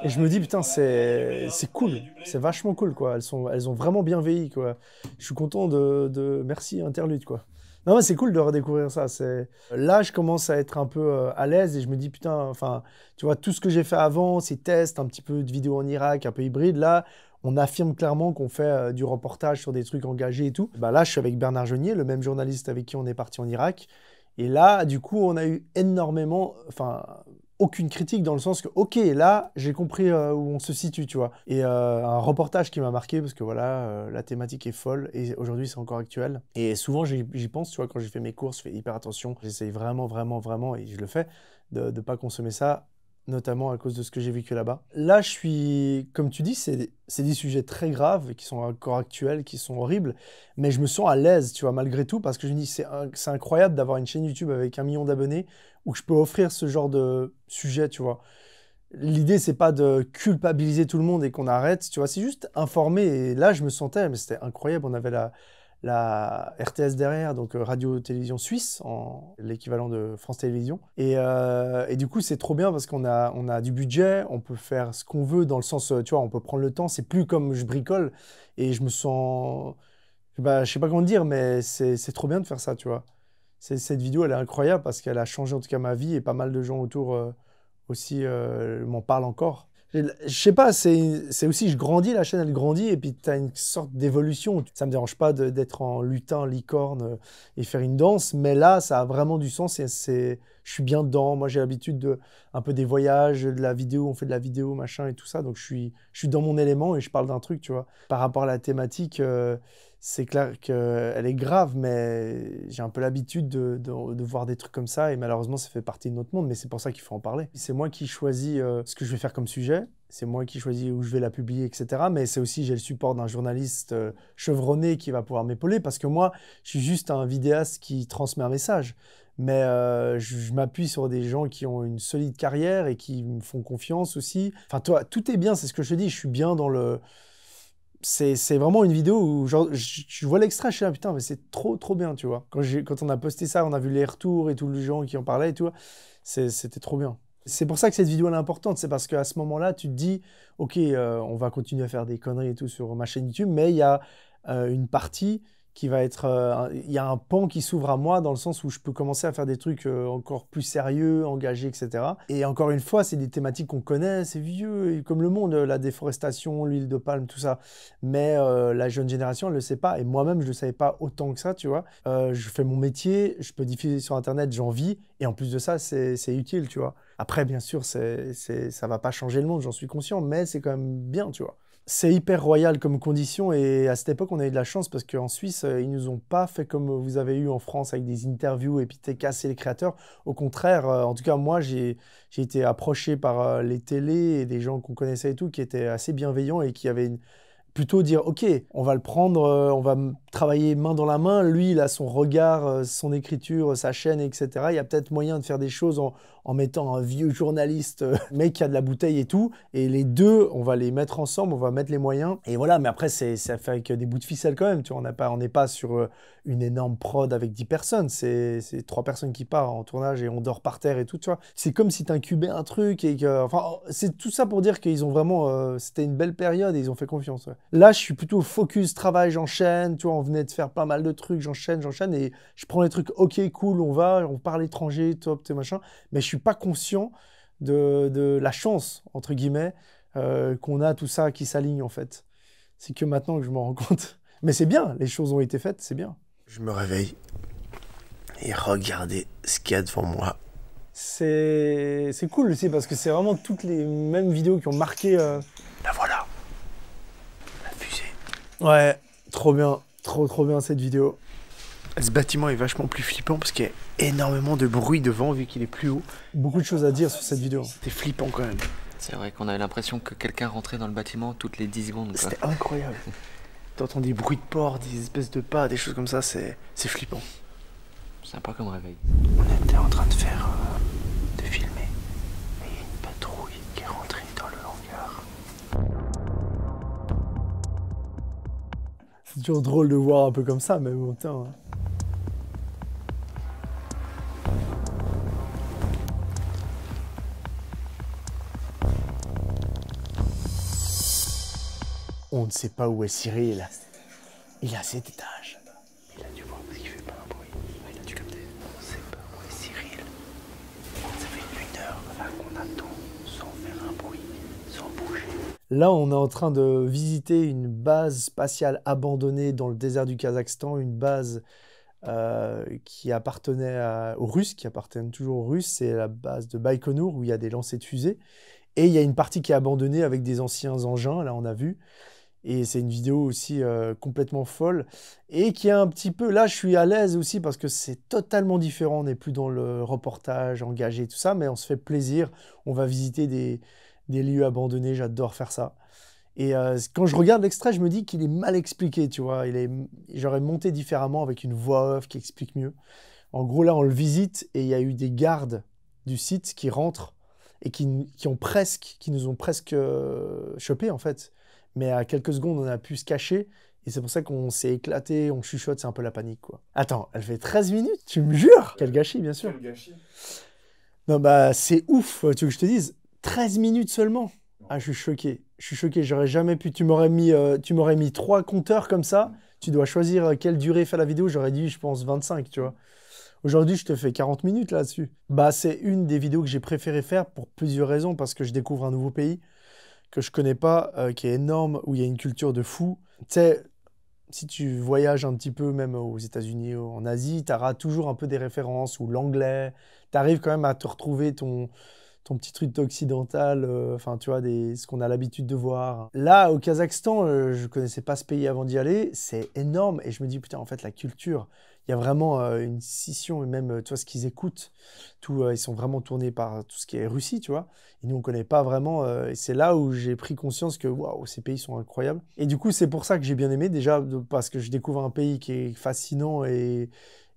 [SPEAKER 1] Et je me dis, putain, c'est cool, c'est vachement cool, quoi. Elles, sont, elles ont vraiment bien vieilli quoi. Je suis content de, de... Merci, Interlude, quoi. Non, mais c'est cool de redécouvrir ça. C'est Là, je commence à être un peu euh, à l'aise et je me dis, putain, enfin, tu vois, tout ce que j'ai fait avant, ces tests, un petit peu de vidéos en Irak, un peu hybride, là, on affirme clairement qu'on fait euh, du reportage sur des trucs engagés et tout. Bah là, je suis avec Bernard Jeunier, le même journaliste avec qui on est parti en Irak. Et là, du coup, on a eu énormément, enfin, aucune critique dans le sens que, ok, là, j'ai compris euh, où on se situe, tu vois. Et euh, un reportage qui m'a marqué parce que voilà, euh, la thématique est folle et aujourd'hui c'est encore actuel. Et souvent j'y pense, tu vois, quand j'ai fait mes courses, je fais hyper attention. J'essaye vraiment, vraiment, vraiment, et je le fais, de ne pas consommer ça notamment à cause de ce que j'ai vécu là-bas. Là, je suis, comme tu dis, c'est des sujets très graves qui sont encore actuels, qui sont horribles, mais je me sens à l'aise, tu vois, malgré tout, parce que je me dis, c'est incroyable d'avoir une chaîne YouTube avec un million d'abonnés où je peux offrir ce genre de sujet, tu vois. L'idée, c'est pas de culpabiliser tout le monde et qu'on arrête, tu vois, c'est juste informer. Et là, je me sentais, mais c'était incroyable, on avait la, la RTS derrière, donc euh, Radio-Télévision Suisse, en l'équivalent de France Télévisions. Euh, et, du coup, c'est trop bien parce qu'on a, on a du budget, on peut faire ce qu'on veut dans le sens, euh, tu vois, on peut prendre le temps. C'est plus comme je bricole et je me sens. Bah, je sais pas comment dire, mais c'est trop bien de faire ça, tu vois. Cette vidéo, elle est incroyable parce qu'elle a changé en tout cas ma vie et pas mal de gens autour aussi m'en parlent encore je sais pas, c'est aussi, je grandis, la chaîne elle grandit, et puis tu as une sorte d'évolution. Ça me dérange pas d'être en lutin, licorne euh, et faire une danse, mais là, ça a vraiment du sens et c'est, je suis bien dedans. Moi, j'ai l'habitude de un peu des voyages, de la vidéo, on fait de la vidéo, machin et tout ça, donc je suis, je suis dans mon élément et je parle d'un truc, tu vois. Par rapport à la thématique, euh, c'est clair qu'elle est grave, mais j'ai un peu l'habitude de, de, voir des trucs comme ça, et malheureusement, ça fait partie de notre monde, mais c'est pour ça qu'il faut en parler. C'est moi qui choisis euh, ce que je vais faire comme sujet, c'est moi qui choisis où je vais la publier, etc. Mais c'est aussi, j'ai le support d'un journaliste euh, chevronné qui va pouvoir m'épauler, parce que moi, je suis juste un vidéaste qui transmet un message. Mais euh, je, m'appuie sur des gens qui ont une solide carrière et qui me font confiance aussi. Enfin, toi, tout est bien, c'est ce que je te dis, je suis bien dans le c'est vraiment une vidéo où genre, je, vois l'extrait, je suis là, putain, mais c'est trop, trop bien, tu vois. Quand, quand on a posté ça, on a vu les retours et tout, les gens qui en parlaient, et tout, C'était trop bien. C'est pour ça que cette vidéo elle est importante, c'est parce qu'à ce moment-là, tu te dis, ok, euh, on va continuer à faire des conneries et tout sur ma chaîne YouTube, mais il y a euh, une partie qui va être. Euh, il y a un pan qui s'ouvre à moi dans le sens où je peux commencer à faire des trucs euh, encore plus sérieux, engagés, etc. Et encore une fois, c'est des thématiques qu'on connaît, c'est vieux, comme le monde, la déforestation, l'huile de palme, tout ça. Mais euh, la jeune génération, elle ne le sait pas. Et moi-même, je ne le savais pas autant que ça, tu vois. je fais mon métier, je peux diffuser sur Internet, j'en vis. Et en plus de ça, c'est utile, tu vois. Après, bien sûr, c'est ça va pas changer le monde, j'en suis conscient, mais c'est quand même bien, tu vois. C'est hyper royal comme condition et à cette époque, on a eu de la chance parce qu'en Suisse, euh, ils nous ont pas fait comme vous avez eu en France avec des interviews et puis t'es cassé les créateurs. Au contraire, euh, en tout cas, moi, j'ai été approché par euh, les télés et des gens qu'on connaissait et tout qui étaient assez bienveillants et qui avaient plutôt dire ok on va le prendre on va travailler main dans la main lui il a son regard son écriture sa chaîne etc il y a peut-être moyen de faire des choses en, en mettant un vieux journaliste, euh, mec qui a de la bouteille et tout. Et les deux, on va les mettre ensemble, on va mettre les moyens. Et voilà, mais après, c'est, ça fait avec des bouts de ficelle quand même. Tu vois, on n'est pas sur euh, une énorme prod avec 10 personnes. C'est, c'est trois personnes qui partent en tournage et on dort par terre et tout. Tu vois, c'est comme si t'incubais un truc et que. Enfin, c'est tout ça pour dire qu'ils ont vraiment. Euh, c'était une belle période et ils ont fait confiance. Là, je suis plutôt focus, travail, j'enchaîne. Tu vois, on venait de faire pas mal de trucs, j'enchaîne, j'enchaîne. Et je prends les trucs, ok, cool, on va, on parle étranger, top, t'es machin. Mais je suis pas conscient de, la chance, entre guillemets, euh, qu'on a tout ça qui s'aligne en fait. C'est que maintenant que je m'en rends compte. Mais c'est bien, les choses ont été faites, c'est bien. Je me réveille et regardez ce qu'il y a devant moi. C'est cool aussi parce que c'est vraiment toutes les mêmes vidéos qui ont marqué. Euh, la voilà. La fusée. Ouais, trop bien, trop trop bien cette vidéo. Ce bâtiment est vachement plus flippant parce qu'il y a énormément de bruit devant vu qu'il est plus haut. Beaucoup de choses à dire sur cette vidéo. C'était flippant quand même. C'est vrai qu'on avait l'impression que quelqu'un rentrait dans le bâtiment toutes les 10 secondes. C'était incroyable. T'entends des bruits de port, des espèces de pas, des choses comme ça, c'est flippant. Sympa comme réveil. On était en train de faire euh, C'est toujours drôle de voir un peu comme ça, mais bon, tiens. On ne sait pas où est Cyril. Il a à cet étage. Là, on est en train de visiter une base spatiale abandonnée dans le désert du Kazakhstan, une base euh, qui appartenait aux Russes, qui appartiennent toujours aux Russes. C'est la base de Baïkonour où il y a des lancers de fusées. Et il y a une partie qui est abandonnée avec des anciens engins, là on a vu. Et c'est une vidéo aussi euh, complètement folle. Et qui est un petit peu. Là, je suis à l'aise aussi parce que c'est totalement différent. On n'est plus dans le reportage engagé, tout ça, mais on se fait plaisir. On va visiter des, des lieux abandonnés. J'adore faire ça. Et euh, quand je regarde l'extrait, je me dis qu'il est mal expliqué, tu vois. Il est, j'aurais monté différemment avec une voix off qui explique mieux. En gros, là, on le visite et il y a eu des gardes du site qui rentrent et qui, ont presque, qui nous ont presque euh, chopés, en fait. Mais à quelques secondes, on a pu se cacher. Et c'est pour ça qu'on s'est éclaté, on chuchote, c'est un peu la panique, quoi. Attends, elle fait 13 minutes, tu me jures Quel gâchis, bien sûr. gâchis. Non, bah, c'est ouf, tu veux que je te dise 13 minutes seulement. Ah, je suis choqué. Je suis choqué. J'aurais jamais pu. Tu m'aurais mis, euh, tu m'aurais mis trois compteurs comme ça. Tu dois choisir euh, quelle durée fait la vidéo. J'aurais dit, je pense, 25, tu vois. Aujourd'hui, je te fais 40 minutes là-dessus. Bah, c'est une des vidéos que j'ai préféré faire pour plusieurs raisons. Parce que je découvre un nouveau pays que je connais pas, euh, qui est énorme, où il y a une culture de fou. Tu sais, si tu voyages un petit peu, même aux États-Unis, en Asie, tu toujours un peu des références ou l'anglais. Tu arrives quand même à te retrouver ton ton petit truc occidental, euh, enfin, tu vois, des, ce qu'on a l'habitude de voir. Là, au Kazakhstan, euh, je connaissais pas ce pays avant d'y aller, c'est énorme. Et je me dis, putain, en fait, la culture, il y a vraiment euh, une scission, et même, tu vois, ce qu'ils écoutent, tout, ils sont vraiment tournés par tout ce qui est Russie, tu vois. Et nous, on connaît pas vraiment. et c'est là où j'ai pris conscience que, waouh, ces pays sont incroyables. Et du coup, c'est pour ça que j'ai bien aimé, déjà, parce que je découvre un pays qui est fascinant et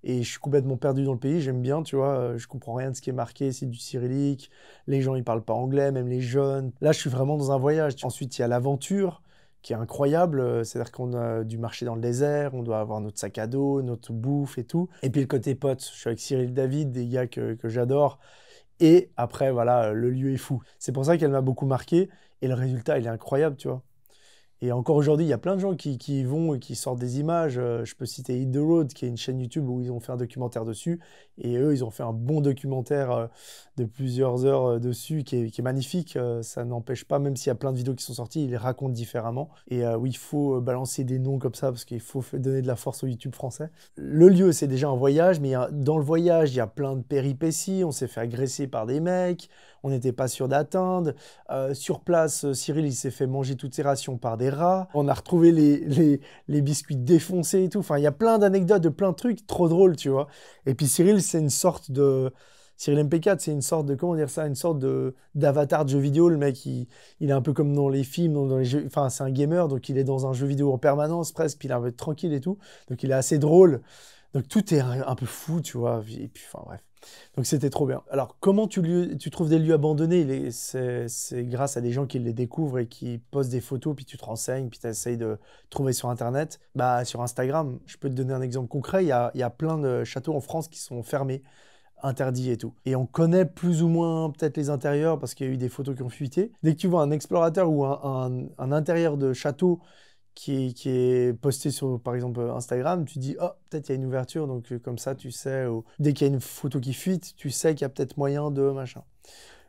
[SPEAKER 1] et je suis complètement perdu dans le pays. J'aime bien, tu vois, euh, je comprends rien de ce qui est marqué, c'est du cyrillique. Les gens, ils parlent pas anglais, même les jeunes. Là, je suis vraiment dans un voyage. Ensuite, il y a l'aventure qui est incroyable, euh, c'est-à-dire qu'on a du marcher dans le désert, on doit avoir notre sac à dos, notre bouffe et tout. Et puis le côté pote, je suis avec Cyril David, des gars que, que j'adore. Et après, voilà, euh, le lieu est fou. C'est pour ça qu'elle m'a beaucoup marqué. Et le résultat, il est incroyable, tu vois. Et encore aujourd'hui, il y a plein de gens qui, qui, vont et qui sortent des images. Euh, je peux citer Hit the Road, qui est une chaîne YouTube où ils ont fait un documentaire dessus. Et eux, ils ont fait un bon documentaire euh, de plusieurs heures euh, dessus, qui est, magnifique. Ça n'empêche pas, même s'il y a plein de vidéos qui sont sorties, ils les racontent différemment. Et oui, il faut balancer des noms comme ça, parce qu'il faut donner de la force au YouTube français. Le lieu, c'est déjà un voyage, mais dans le voyage, il y a plein de péripéties. On s'est fait agresser par des mecs on n'était pas sûr d'atteindre. Euh, sur place, euh, Cyril, il s'est fait manger toutes ses rations par des rats. On a retrouvé les, les, biscuits défoncés et tout. Enfin, il y a plein d'anecdotes, de plein de trucs trop drôles, tu vois. Et puis Cyril, c'est une sorte de... Cyril MP4, c'est une sorte de, comment dire ça, une sorte de d'avatar de jeu vidéo. Le mec, il, il, est un peu comme dans les films, dans les jeux, enfin, c'est un gamer, donc il est dans un jeu vidéo en permanence presque, puis il est un peu tranquille et tout. Donc il est assez drôle. Donc tout est un, peu fou, tu vois. Et puis, enfin bref. Donc c'était trop bien. Alors comment tu, trouves des lieux abandonnés C'est grâce à des gens qui les découvrent et qui postent des photos, puis tu te renseignes, puis tu essayes de trouver sur Internet. Bah, sur Instagram, je peux te donner un exemple concret. Il y a, plein de châteaux en France qui sont fermés interdits et tout. Et on connaît plus ou moins peut-être les intérieurs parce qu'il y a eu des photos qui ont fuité. Dès que tu vois un explorateur ou un intérieur de château qui, est posté sur, par exemple, Instagram, tu dis, oh, peut-être il y a une ouverture, donc euh, comme ça, tu sais, dès qu'il y a une photo qui fuite, tu sais qu'il y a peut-être moyen de machin.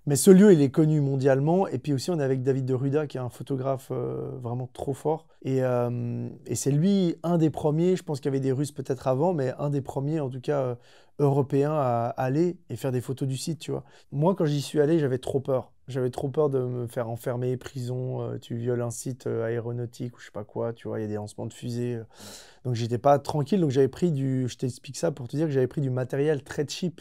[SPEAKER 1] Mais ce lieu, il est connu mondialement. Et puis aussi, on est avec David de Ruda, qui est un photographe euh, vraiment trop fort. Euh, et, c'est lui, un des premiers, je pense qu'il y avait des Russes peut-être avant, mais un des premiers, en tout cas, européens à aller et faire des photos du site, tu vois. Moi, quand j'y suis allé, j'avais trop peur. J'avais trop peur de me faire enfermer, prison, euh, tu violes un site euh, aéronautique ou je sais pas quoi, tu vois, il y a des lancements de fusées. Euh. Donc j'étais pas tranquille, donc j'avais pris du, je t'explique ça pour te dire que j'avais pris du matériel très cheap,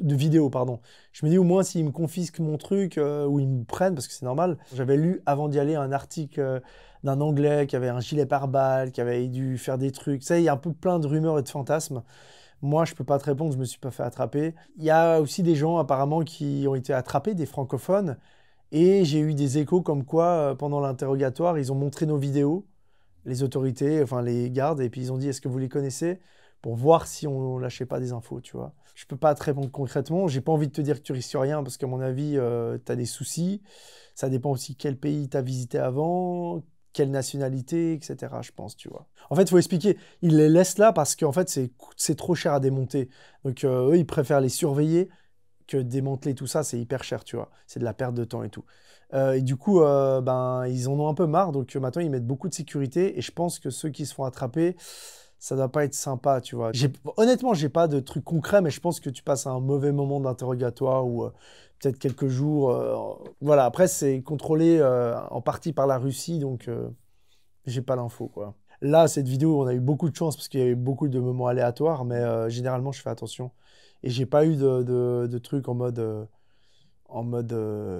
[SPEAKER 1] de vidéo, pardon. Je me dis au moins s'ils me confisquent mon truc ou ils me prennent, parce que c'est normal, j'avais lu avant d'y aller un article d'un Anglais qui avait un gilet pare-balles, qui avait dû faire des trucs. Ça, il y a un peu plein de rumeurs et de fantasmes. Moi, je peux pas te répondre, je ne me suis pas fait attraper. Il y a aussi des gens apparemment qui ont été attrapés, des francophones. Et j'ai eu des échos comme quoi, euh, pendant l'interrogatoire, ils ont montré nos vidéos, les autorités, enfin les gardes, et puis ils ont dit est-ce que vous les connaissez pour voir si on ne lâchait pas des infos, tu vois. Je ne peux pas te répondre concrètement, j'ai pas envie de te dire que tu risques rien parce qu'à mon avis, euh, tu as des soucis. Ça dépend aussi quel pays tu as visité avant, quelle nationalité, etc. Je pense, tu vois. En fait, il faut expliquer. Ils les laissent là parce qu'en fait, c'est trop cher à démonter. Donc, euh, eux, ils préfèrent les surveiller que démanteler tout ça. C'est hyper cher, tu vois. C'est de la perte de temps et tout. Euh, et du coup, euh, ben, ils en ont un peu marre. Donc, maintenant, ils mettent beaucoup de sécurité. Et je pense que ceux qui se font attraper, ça doit pas être sympa, tu vois. Honnêtement, j'ai pas de truc concret, mais je pense que tu passes un mauvais moment d'interrogatoire ou quelques jours. Euh, voilà, après, c'est contrôlé euh, en partie par la Russie, donc euh, j'ai pas l'info, quoi. Là, cette vidéo, on a eu beaucoup de chance parce qu'il y a eu beaucoup de moments aléatoires, mais généralement, je fais attention. Et j'ai pas eu de, trucs en mode en mode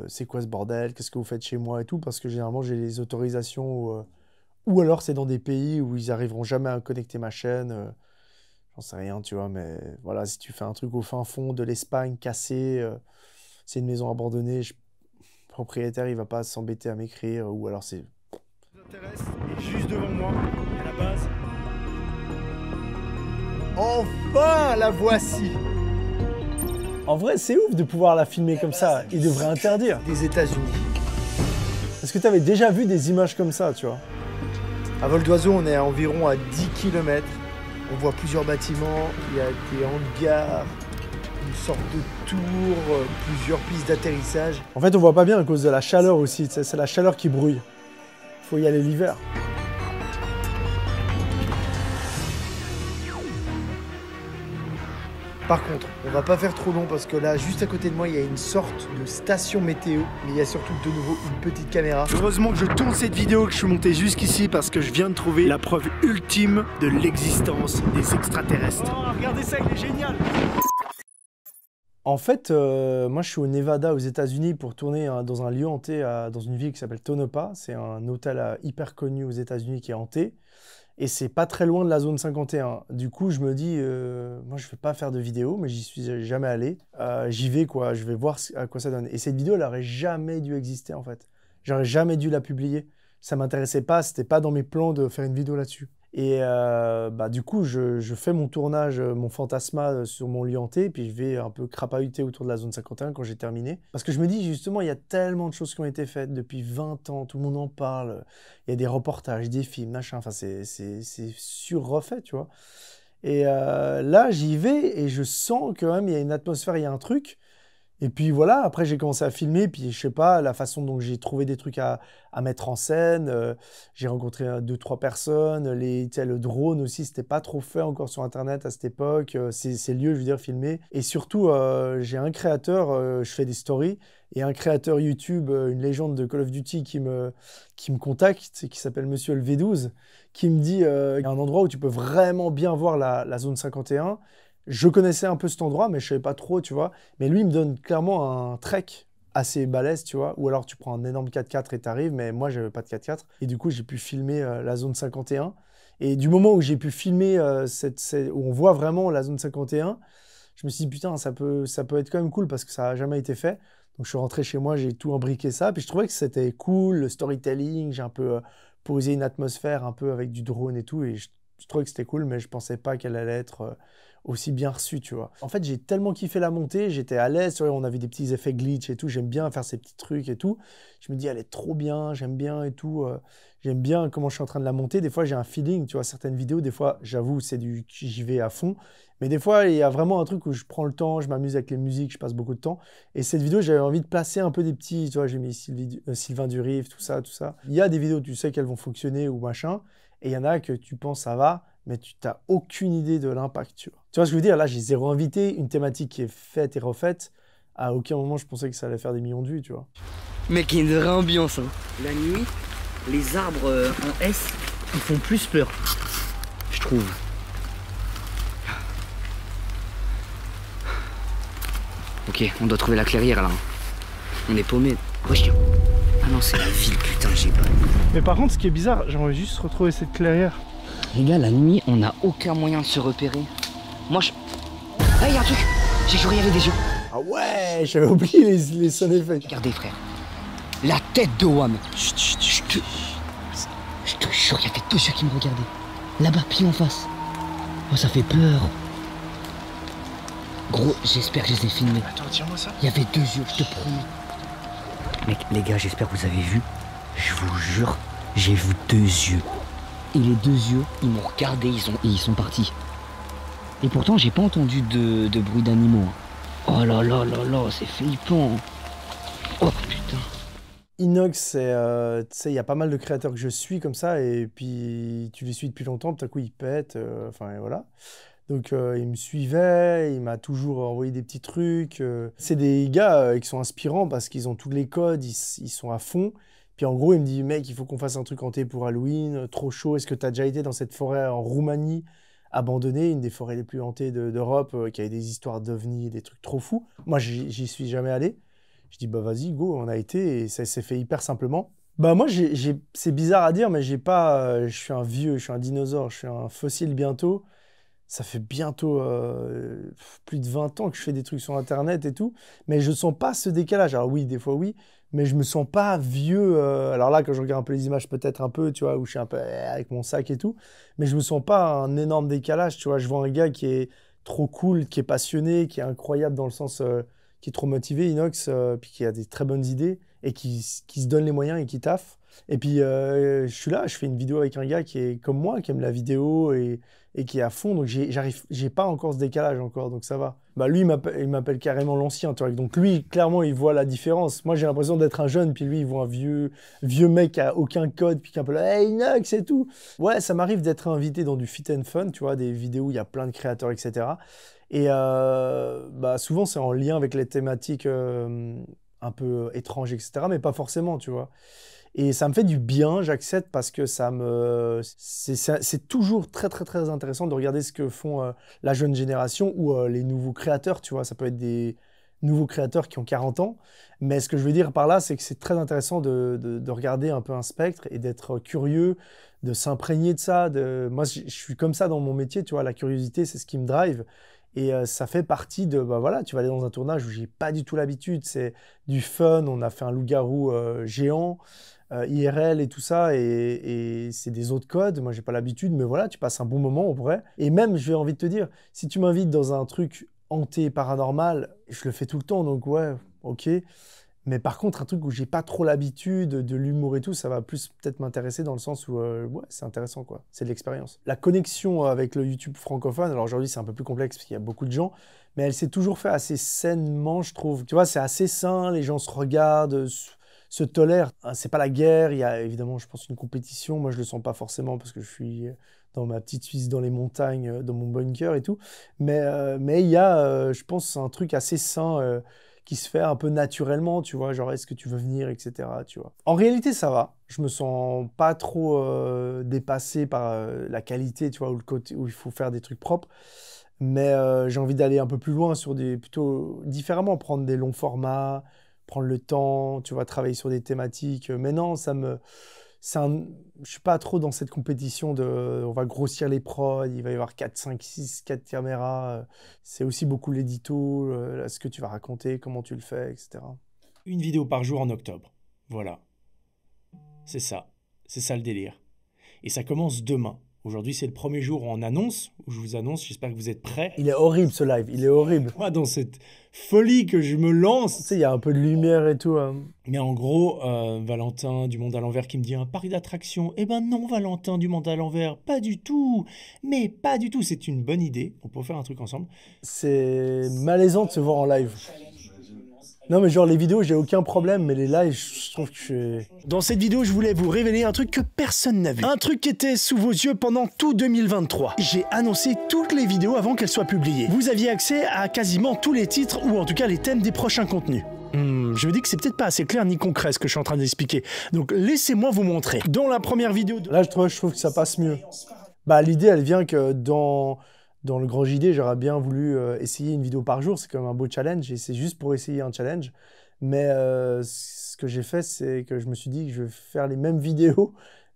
[SPEAKER 1] c'est quoi ce bordel, qu'est-ce que vous faites chez moi et tout, parce que généralement j'ai les autorisations ou alors c'est dans des pays où ils arriveront jamais à connecter ma chaîne. J'en sais rien, tu vois, mais voilà, si tu fais un truc au fin fond de l'Espagne cassé, c'est une maison abandonnée, le propriétaire il va pas s'embêter à m'écrire ou alors c'est. Juste devant moi, la base. Enfin, la voici. En vrai, c'est ouf de pouvoir la filmer comme ça. Il devrait interdire. Des États-Unis. Est-ce que tu avais déjà vu des images comme ça, tu vois À vol d'oiseau, on est à environ à 10 km. On voit plusieurs bâtiments, il y a des hangars, une sorte de tour, euh, plusieurs pistes d'atterrissage. En fait, on voit pas bien à cause de la chaleur aussi. C'est la chaleur qui brouille. Faut y aller l'hiver. Par contre, on va pas faire trop long parce que là, juste à côté de moi, il y a une sorte de station météo, mais il y a surtout de nouveau une petite caméra. Heureusement que je tourne cette vidéo, que je suis monté jusqu'ici parce que je viens de trouver la preuve ultime de l'existence des extraterrestres. Oh, regardez ça, il est génial en fait, euh, moi je suis au Nevada aux États-Unis pour tourner hein, dans un lieu hanté, dans une ville qui s'appelle Tonopah. C'est un hôtel euh, hyper connu aux États-Unis qui est hanté. Et c'est pas très loin de la zone 51. Du coup, je me dis, euh, moi je vais pas faire de vidéo, mais j'y suis jamais allé. j'y vais quoi, je vais voir à quoi ça donne. Et cette vidéo, elle aurait jamais dû exister en fait. J'aurais jamais dû la publier. Ça m'intéressait pas, c'était pas dans mes plans de faire une vidéo là-dessus. Et euh, bah, du coup, je, fais mon tournage, euh, mon fantasma euh, sur mon lianté, puis je vais un peu crapahuter autour de la zone 51 quand j'ai terminé. Parce que je me dis, justement, il y a tellement de choses qui ont été faites depuis 20 ans, tout le monde en parle. Il y a des reportages, des films, machin. Enfin, c'est sur-refait, tu vois. Et là, j'y vais et je sens quand même il y a une atmosphère, il y a un truc. Et puis voilà, après j'ai commencé à filmer, puis je sais pas, la façon dont j'ai trouvé des trucs à, à mettre en scène, euh, j'ai rencontré euh, deux, trois personnes, les, le drone aussi, c'était pas trop fait encore sur Internet à cette époque, euh, ces, lieux, je veux dire, filmés. Et surtout, j'ai un créateur, je fais des stories, et un créateur YouTube, une légende de Call of Duty qui me, qui me contacte, qui s'appelle Monsieur le V12, qui me dit, il y a un endroit où tu peux vraiment bien voir la, la zone 51, je connaissais un peu cet endroit, mais je savais pas trop, tu vois. Mais lui, il me donne clairement un trek assez balèze, tu vois. Ou alors tu prends un énorme 4x4 et t'arrives, mais moi, j'avais pas de 4x4. Et du coup, j'ai pu filmer euh, la zone 51. Et du moment où j'ai pu filmer, euh, cette, où on voit vraiment la zone 51, je me suis dit, putain, ça peut, ça peut être quand même cool parce que ça n'a jamais été fait. Donc je suis rentré chez moi, j'ai tout imbriqué ça. Puis je trouvais que c'était cool, le storytelling, j'ai un peu euh, posé une atmosphère un peu avec du drone et tout. Et je, je trouvais que c'était cool, mais je pensais pas qu'elle allait être aussi bien reçu, tu vois. En fait, j'ai tellement kiffé la montée, j'étais à l'aise, on avait des petits effets glitch et tout, j'aime bien faire ces petits trucs et tout. Je me dis, elle est trop bien, j'aime bien et tout, euh, j'aime bien comment je suis en train de la monter. Des fois, j'ai un feeling, tu vois, certaines vidéos, des fois, j'avoue, c'est du j'y vais à fond, mais des fois, il y a vraiment un truc où je prends le temps, je m'amuse avec les musiques, je passe beaucoup de temps. Et cette vidéo, j'avais envie de placer un peu des petits, tu vois, j'ai mis euh, Sylvain Durif, tout ça, tout ça. Il y a des vidéos, tu sais qu'elles vont fonctionner ou machin, et il y en a que tu penses ça va, mais tu n'as aucune idée de l'impact. Tu vois. tu vois ce que je veux dire Là, j'ai zéro invité, une thématique qui est faite et refaite. À aucun moment, je pensais que ça allait faire des millions de vues, tu vois. Mec, il y a une vraie ambiance. Hein. La nuit, les arbres euh, en S, ils font plus peur, je trouve. Ok, on doit trouver la clairière là. Hein. On est paumé. question. Ah non, c'est la ville, putain, j'ai pas. Mais par contre, ce qui est bizarre, j'aimerais juste retrouver cette clairière. Les gars, la nuit, on n'a aucun moyen de se repérer. Moi, je... Hey, y'a un truc J'ai juré, il des yeux. Ah ouais, j'avais oublié les, les son Regardez, frère. La tête de Wam. Chut, chut, chut. Je te jure, il y avait deux yeux qui me regardaient. Là-bas, pile en face. Oh, ça fait peur. Gros, j'espère que je les ai filmés. Attends, tiens-moi ça. Il y avait deux yeux, je te promets. Mec, les gars, j'espère que vous avez vu. Je vous jure, j'ai vu deux yeux et les deux yeux, ils m'ont regardé, ils ont, ils sont partis. Et pourtant, j'ai pas entendu de, bruit d'animaux. Hein. Oh là là là là, c'est flippant. Hein. Oh putain. Inox, c'est, euh, tu sais, il y a pas mal de créateurs que je suis comme ça, et puis tu les suis depuis longtemps, tout à coup ils pètent, euh, enfin voilà. Donc euh, ils il me suivait, il m'a toujours envoyé des petits trucs. c'est des gars qui sont inspirants parce qu'ils ont tous les codes, ils sont à fond. Puis en gros, il me dit, mec, il faut qu'on fasse un truc hanté pour Halloween, euh, trop chaud, est-ce que tu as déjà été dans cette forêt en Roumanie abandonnée, une des forêts les plus hantées d'Europe, euh, qui avait des histoires d'ovnis, des trucs trop fous. Moi, j'y suis jamais allé. Je dis, bah vas-y, go, on a été, et ça s'est fait hyper simplement. Bah moi, c'est bizarre à dire, mais j'ai pas, euh, je suis un vieux, je suis un dinosaure, je suis un fossile bientôt ça fait bientôt euh, plus de 20 ans que je fais des trucs sur Internet et tout, mais je sens pas ce décalage. Alors oui, des fois oui, mais je me sens pas vieux. Euh, alors là, quand je regarde un peu les images, peut-être un peu, tu vois, où je suis un peu eh, avec mon sac et tout, mais je me sens pas un énorme décalage. Tu vois, je vois un gars qui est trop cool, qui est passionné, qui est incroyable dans le sens, euh, qui est trop motivé, Inox, puis qui a des très bonnes idées et qui, qui, se donne les moyens et qui taffe. Et puis je suis là, je fais une vidéo avec un gars qui est comme moi, qui aime la vidéo et et qui est à fond. Donc j'arrive, j'ai pas encore ce décalage encore, donc ça va. Bah lui, il m'appelle carrément l'ancien, tu vois. Donc lui, clairement, il voit la différence. Moi, j'ai l'impression d'être un jeune, puis lui, il voit un vieux, vieux mec qui a aucun code, puis qui est un peu là, hey Nux c'est tout. Ouais, ça m'arrive d'être invité dans du fit and fun, tu vois, des vidéos où il y a plein de créateurs, etc. Et euh, bah souvent, c'est en lien avec les thématiques euh, un peu euh, étranges, etc. Mais pas forcément, tu vois. Et ça me fait du bien, j'accepte parce que ça me, c'est toujours très très très intéressant de regarder ce que font euh, la jeune génération ou euh, les nouveaux créateurs, tu vois. Ça peut être des nouveaux créateurs qui ont 40 ans. Mais ce que je veux dire par là, c'est que c'est très intéressant de, de, regarder un peu un spectre et d'être curieux, de s'imprégner de ça. De... Moi, je suis comme ça dans mon métier, tu vois. La curiosité, c'est ce qui me drive. Et euh, ça fait partie de, bah voilà, tu vas aller dans un tournage où j'ai pas du tout l'habitude, c'est du fun, on a fait un loup-garou géant, euh, IRL et tout ça, et, c'est des autres codes. Moi, j'ai pas l'habitude, mais voilà, tu passes un bon moment au vrai. Et même, j'ai envie de te dire, si tu m'invites dans un truc hanté paranormal, je le fais tout le temps, donc ouais, ok. Mais par contre, un truc où j'ai pas trop l'habitude de l'humour et tout, ça va plus peut-être m'intéresser dans le sens où euh, ouais, c'est intéressant quoi, c'est de l'expérience. La connexion avec le YouTube francophone, alors aujourd'hui c'est un peu plus complexe parce qu'il y a beaucoup de gens, mais elle s'est toujours fait assez sainement, je trouve. Tu vois, c'est assez sain, les gens se regardent, se tolèrent. Ah, c'est pas la guerre, il y a évidemment, je pense, une compétition. Moi, je le sens pas forcément parce que je suis euh, dans ma petite Suisse, dans les montagnes, euh, dans mon bunker et tout. Mais euh, mais il y a, je pense, un truc assez sain qui se fait un peu naturellement, tu vois, genre est-ce que tu veux venir, etc. Tu vois. En réalité, ça va. Je me sens pas trop dépassé par la qualité, tu vois, ou le côté où il faut faire des trucs propres. Mais j'ai envie d'aller un peu plus loin sur des plutôt différemment, prendre des longs formats prendre le temps, tu vas travailler sur des thématiques. Euh, mais non, ça me, je suis pas trop dans cette compétition de on va grossir les prods, il va y avoir 4, 5, 6, 4 caméras. Euh, c'est aussi beaucoup l'édito, euh, ce que tu vas raconter, comment tu le fais, etc. Une vidéo par jour en octobre. Voilà. C'est ça. C'est ça le délire. Et ça commence demain. Aujourd'hui, c'est le premier jour où on annonce, où je vous annonce, j'espère que vous êtes prêts. Il est horrible ce live, il est horrible. Moi, dans cette folie que je me lance. Tu sais, il y a un peu de lumière et tout. Hein. Mais en gros, euh, Valentin du Monde à l'envers qui me dit un pari d'attraction. Eh ben non, Valentin du Monde à l'envers, pas du tout. Mais pas du tout, c'est une bonne idée. On peut faire un truc ensemble. C'est malaisant de se voir en live. Non mais genre les vidéos j'ai aucun problème mais les lives je trouve que je... Dans cette vidéo je voulais vous révéler un truc que personne n'a vu. Un truc qui était sous vos yeux pendant tout 2023. J'ai annoncé toutes les vidéos avant qu'elles soient publiées. Vous aviez accès à quasiment tous les titres ou en tout cas les thèmes des prochains contenus. Hmm, je me dis que c'est peut-être pas assez clair ni concret ce que je suis en train d'expliquer. Donc laissez-moi vous montrer. Dans la première vidéo... Là je trouve, je trouve que ça passe mieux. Bah l'idée elle vient que dans dans le grand JD, j'aurais bien voulu euh, essayer une vidéo par jour. C'est quand même un beau challenge et c'est juste pour essayer un challenge. Mais euh, ce que j'ai fait, c'est que je me suis dit que je vais faire les mêmes vidéos,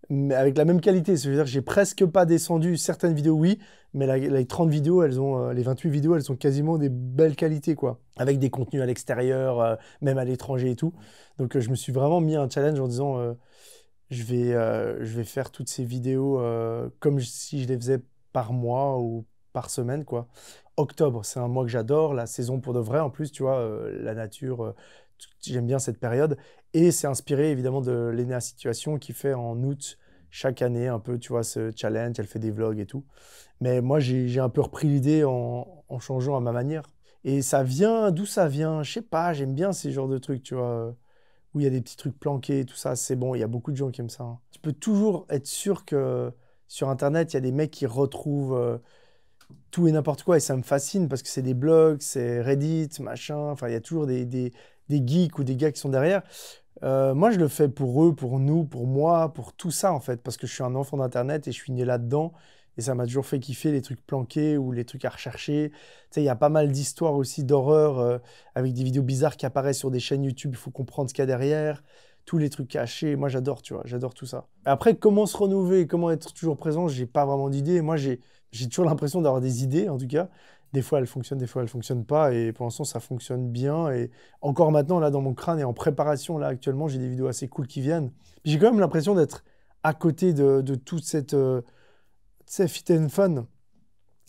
[SPEAKER 1] mais avec la même qualité. C'est-à-dire que j'ai presque pas descendu certaines vidéos, oui, mais les 30 vidéos, elles ont, euh, les 28 vidéos, elles sont quasiment des belles qualités, quoi. Avec des contenus à l'extérieur, même à l'étranger et tout. Donc je me suis vraiment mis un challenge en disant je vais, je vais faire toutes ces vidéos comme si je les faisais par mois ou par semaine, quoi. Octobre, c'est un mois que j'adore, la saison pour de vrai, en plus, tu vois, euh, la nature, euh, j'aime bien cette période. Et c'est inspiré, évidemment, de Léna Situation qui fait en août chaque année un peu, tu vois, ce challenge, elle fait des vlogs et tout. Mais moi, j'ai un peu repris l'idée en, changeant à ma manière. Et ça vient, d'où ça vient Je sais pas, j'aime bien ces genres de trucs, tu vois, euh, où il y a des petits trucs planqués, tout ça, c'est bon, il y a beaucoup de gens qui aiment ça. Hein. Tu peux toujours être sûr que sur Internet, il y a des mecs qui retrouvent tout et n'importe quoi et ça me fascine parce que c'est des blogs, c'est Reddit, machin, enfin il y a toujours des, des, geeks ou des gars qui sont derrière. Euh, moi je le fais pour eux, pour nous, pour moi, pour tout ça en fait, parce que je suis un enfant d'Internet et je suis né là-dedans et ça m'a toujours fait kiffer les trucs planqués ou les trucs à rechercher. Tu sais, il y a pas mal d'histoires aussi d'horreur euh, avec des vidéos bizarres qui apparaissent sur des chaînes YouTube, il faut comprendre ce qu'il y a derrière tous les trucs cachés. Moi, j'adore, tu vois, j'adore tout ça. Après, comment se renouveler, comment être toujours présent, j'ai pas vraiment d'idée. Moi, j'ai, j'ai toujours l'impression d'avoir des idées, en tout cas. Des fois, elles fonctionnent, des fois, elles fonctionnent pas. Et pour l'instant, ça fonctionne bien. Et encore maintenant, là, dans mon crâne et en préparation, là, actuellement, j'ai des vidéos assez cool qui viennent. J'ai quand même l'impression d'être à côté de, toute cette, euh, sais, fit and fun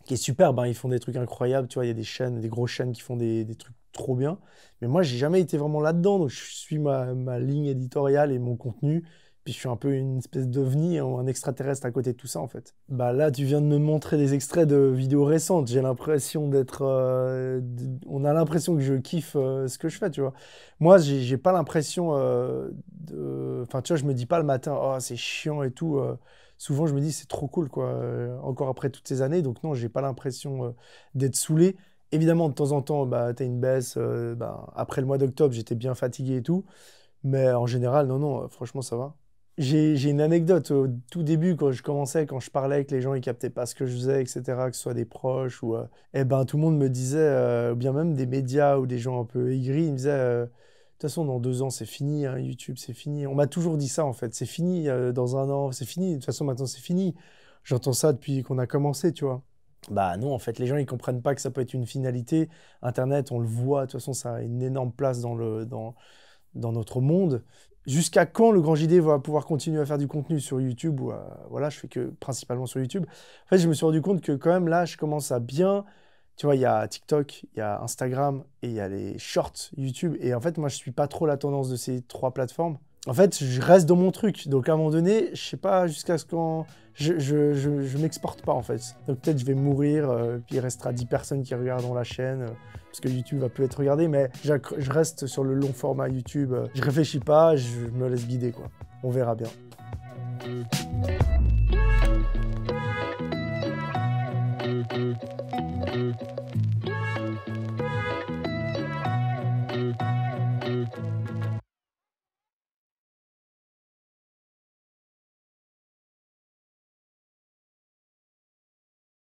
[SPEAKER 1] qui est superbe. Hein. Ils font des trucs incroyables. Tu vois, il y a des chaînes, des grosses chaînes qui font des, trucs trop bien. Mais moi, j'ai jamais été vraiment là-dedans. Donc, je suis ma, ma ligne éditoriale et mon contenu. Puis je suis un peu une espèce d'ovni ou hein, un extraterrestre à côté de tout ça, en fait. Bah là, tu viens de me montrer des extraits de vidéos récentes. J'ai l'impression d'être. Euh, on a l'impression que je kiffe euh, ce que je fais, tu vois. Moi, j'ai pas l'impression. Euh, enfin, tu vois, je me dis pas le matin, oh, c'est chiant et tout. souvent, je me dis, c'est trop cool, quoi. encore après toutes ces années. Donc, non, j'ai pas l'impression d'être saoulé. Évidemment, de temps en temps, bah, tu as une baisse. Bah, après le mois d'octobre, j'étais bien fatigué et tout. Mais en général, non, non, franchement, ça va j'ai une anecdote. Au tout début, quand je commençais, quand je parlais, avec les gens ils captaient pas ce que je faisais, etc., que ce soit des proches ou. Euh, eh ben, tout le monde me disait, euh, ou bien même des médias ou des gens un peu aigris, ils me disaient. Euh, de toute façon, dans deux ans, c'est fini, hein, YouTube, c'est fini. On m'a toujours dit ça, en fait. C'est fini dans un an, c'est fini. De toute façon, maintenant, c'est fini. J'entends ça depuis qu'on a commencé, tu vois. Bah non, en fait, les gens, ils comprennent pas que ça peut être une finalité. Internet, on le voit, de toute façon, ça a une énorme place dans, le, dans, dans notre monde jusqu'à quand le Grand JD va pouvoir continuer à faire du contenu sur YouTube ou euh, voilà, je fais que principalement sur YouTube. En fait, je me suis rendu compte que quand même là, je commence à bien tu vois, il y a TikTok, il y a Instagram et il y a les shorts YouTube et en fait, moi je suis pas trop la tendance de ces trois plateformes en fait, je reste dans mon truc. Donc à un moment donné, je sais pas jusqu'à ce qu'on... Je, je, m'exporte pas en fait. Donc peut-être je vais mourir, euh, puis il restera 10 personnes qui regarderont la chaîne, euh, parce que YouTube va plus être regardé, mais je reste sur le long format YouTube. Euh, je réfléchis pas, je me laisse guider quoi. On verra bien.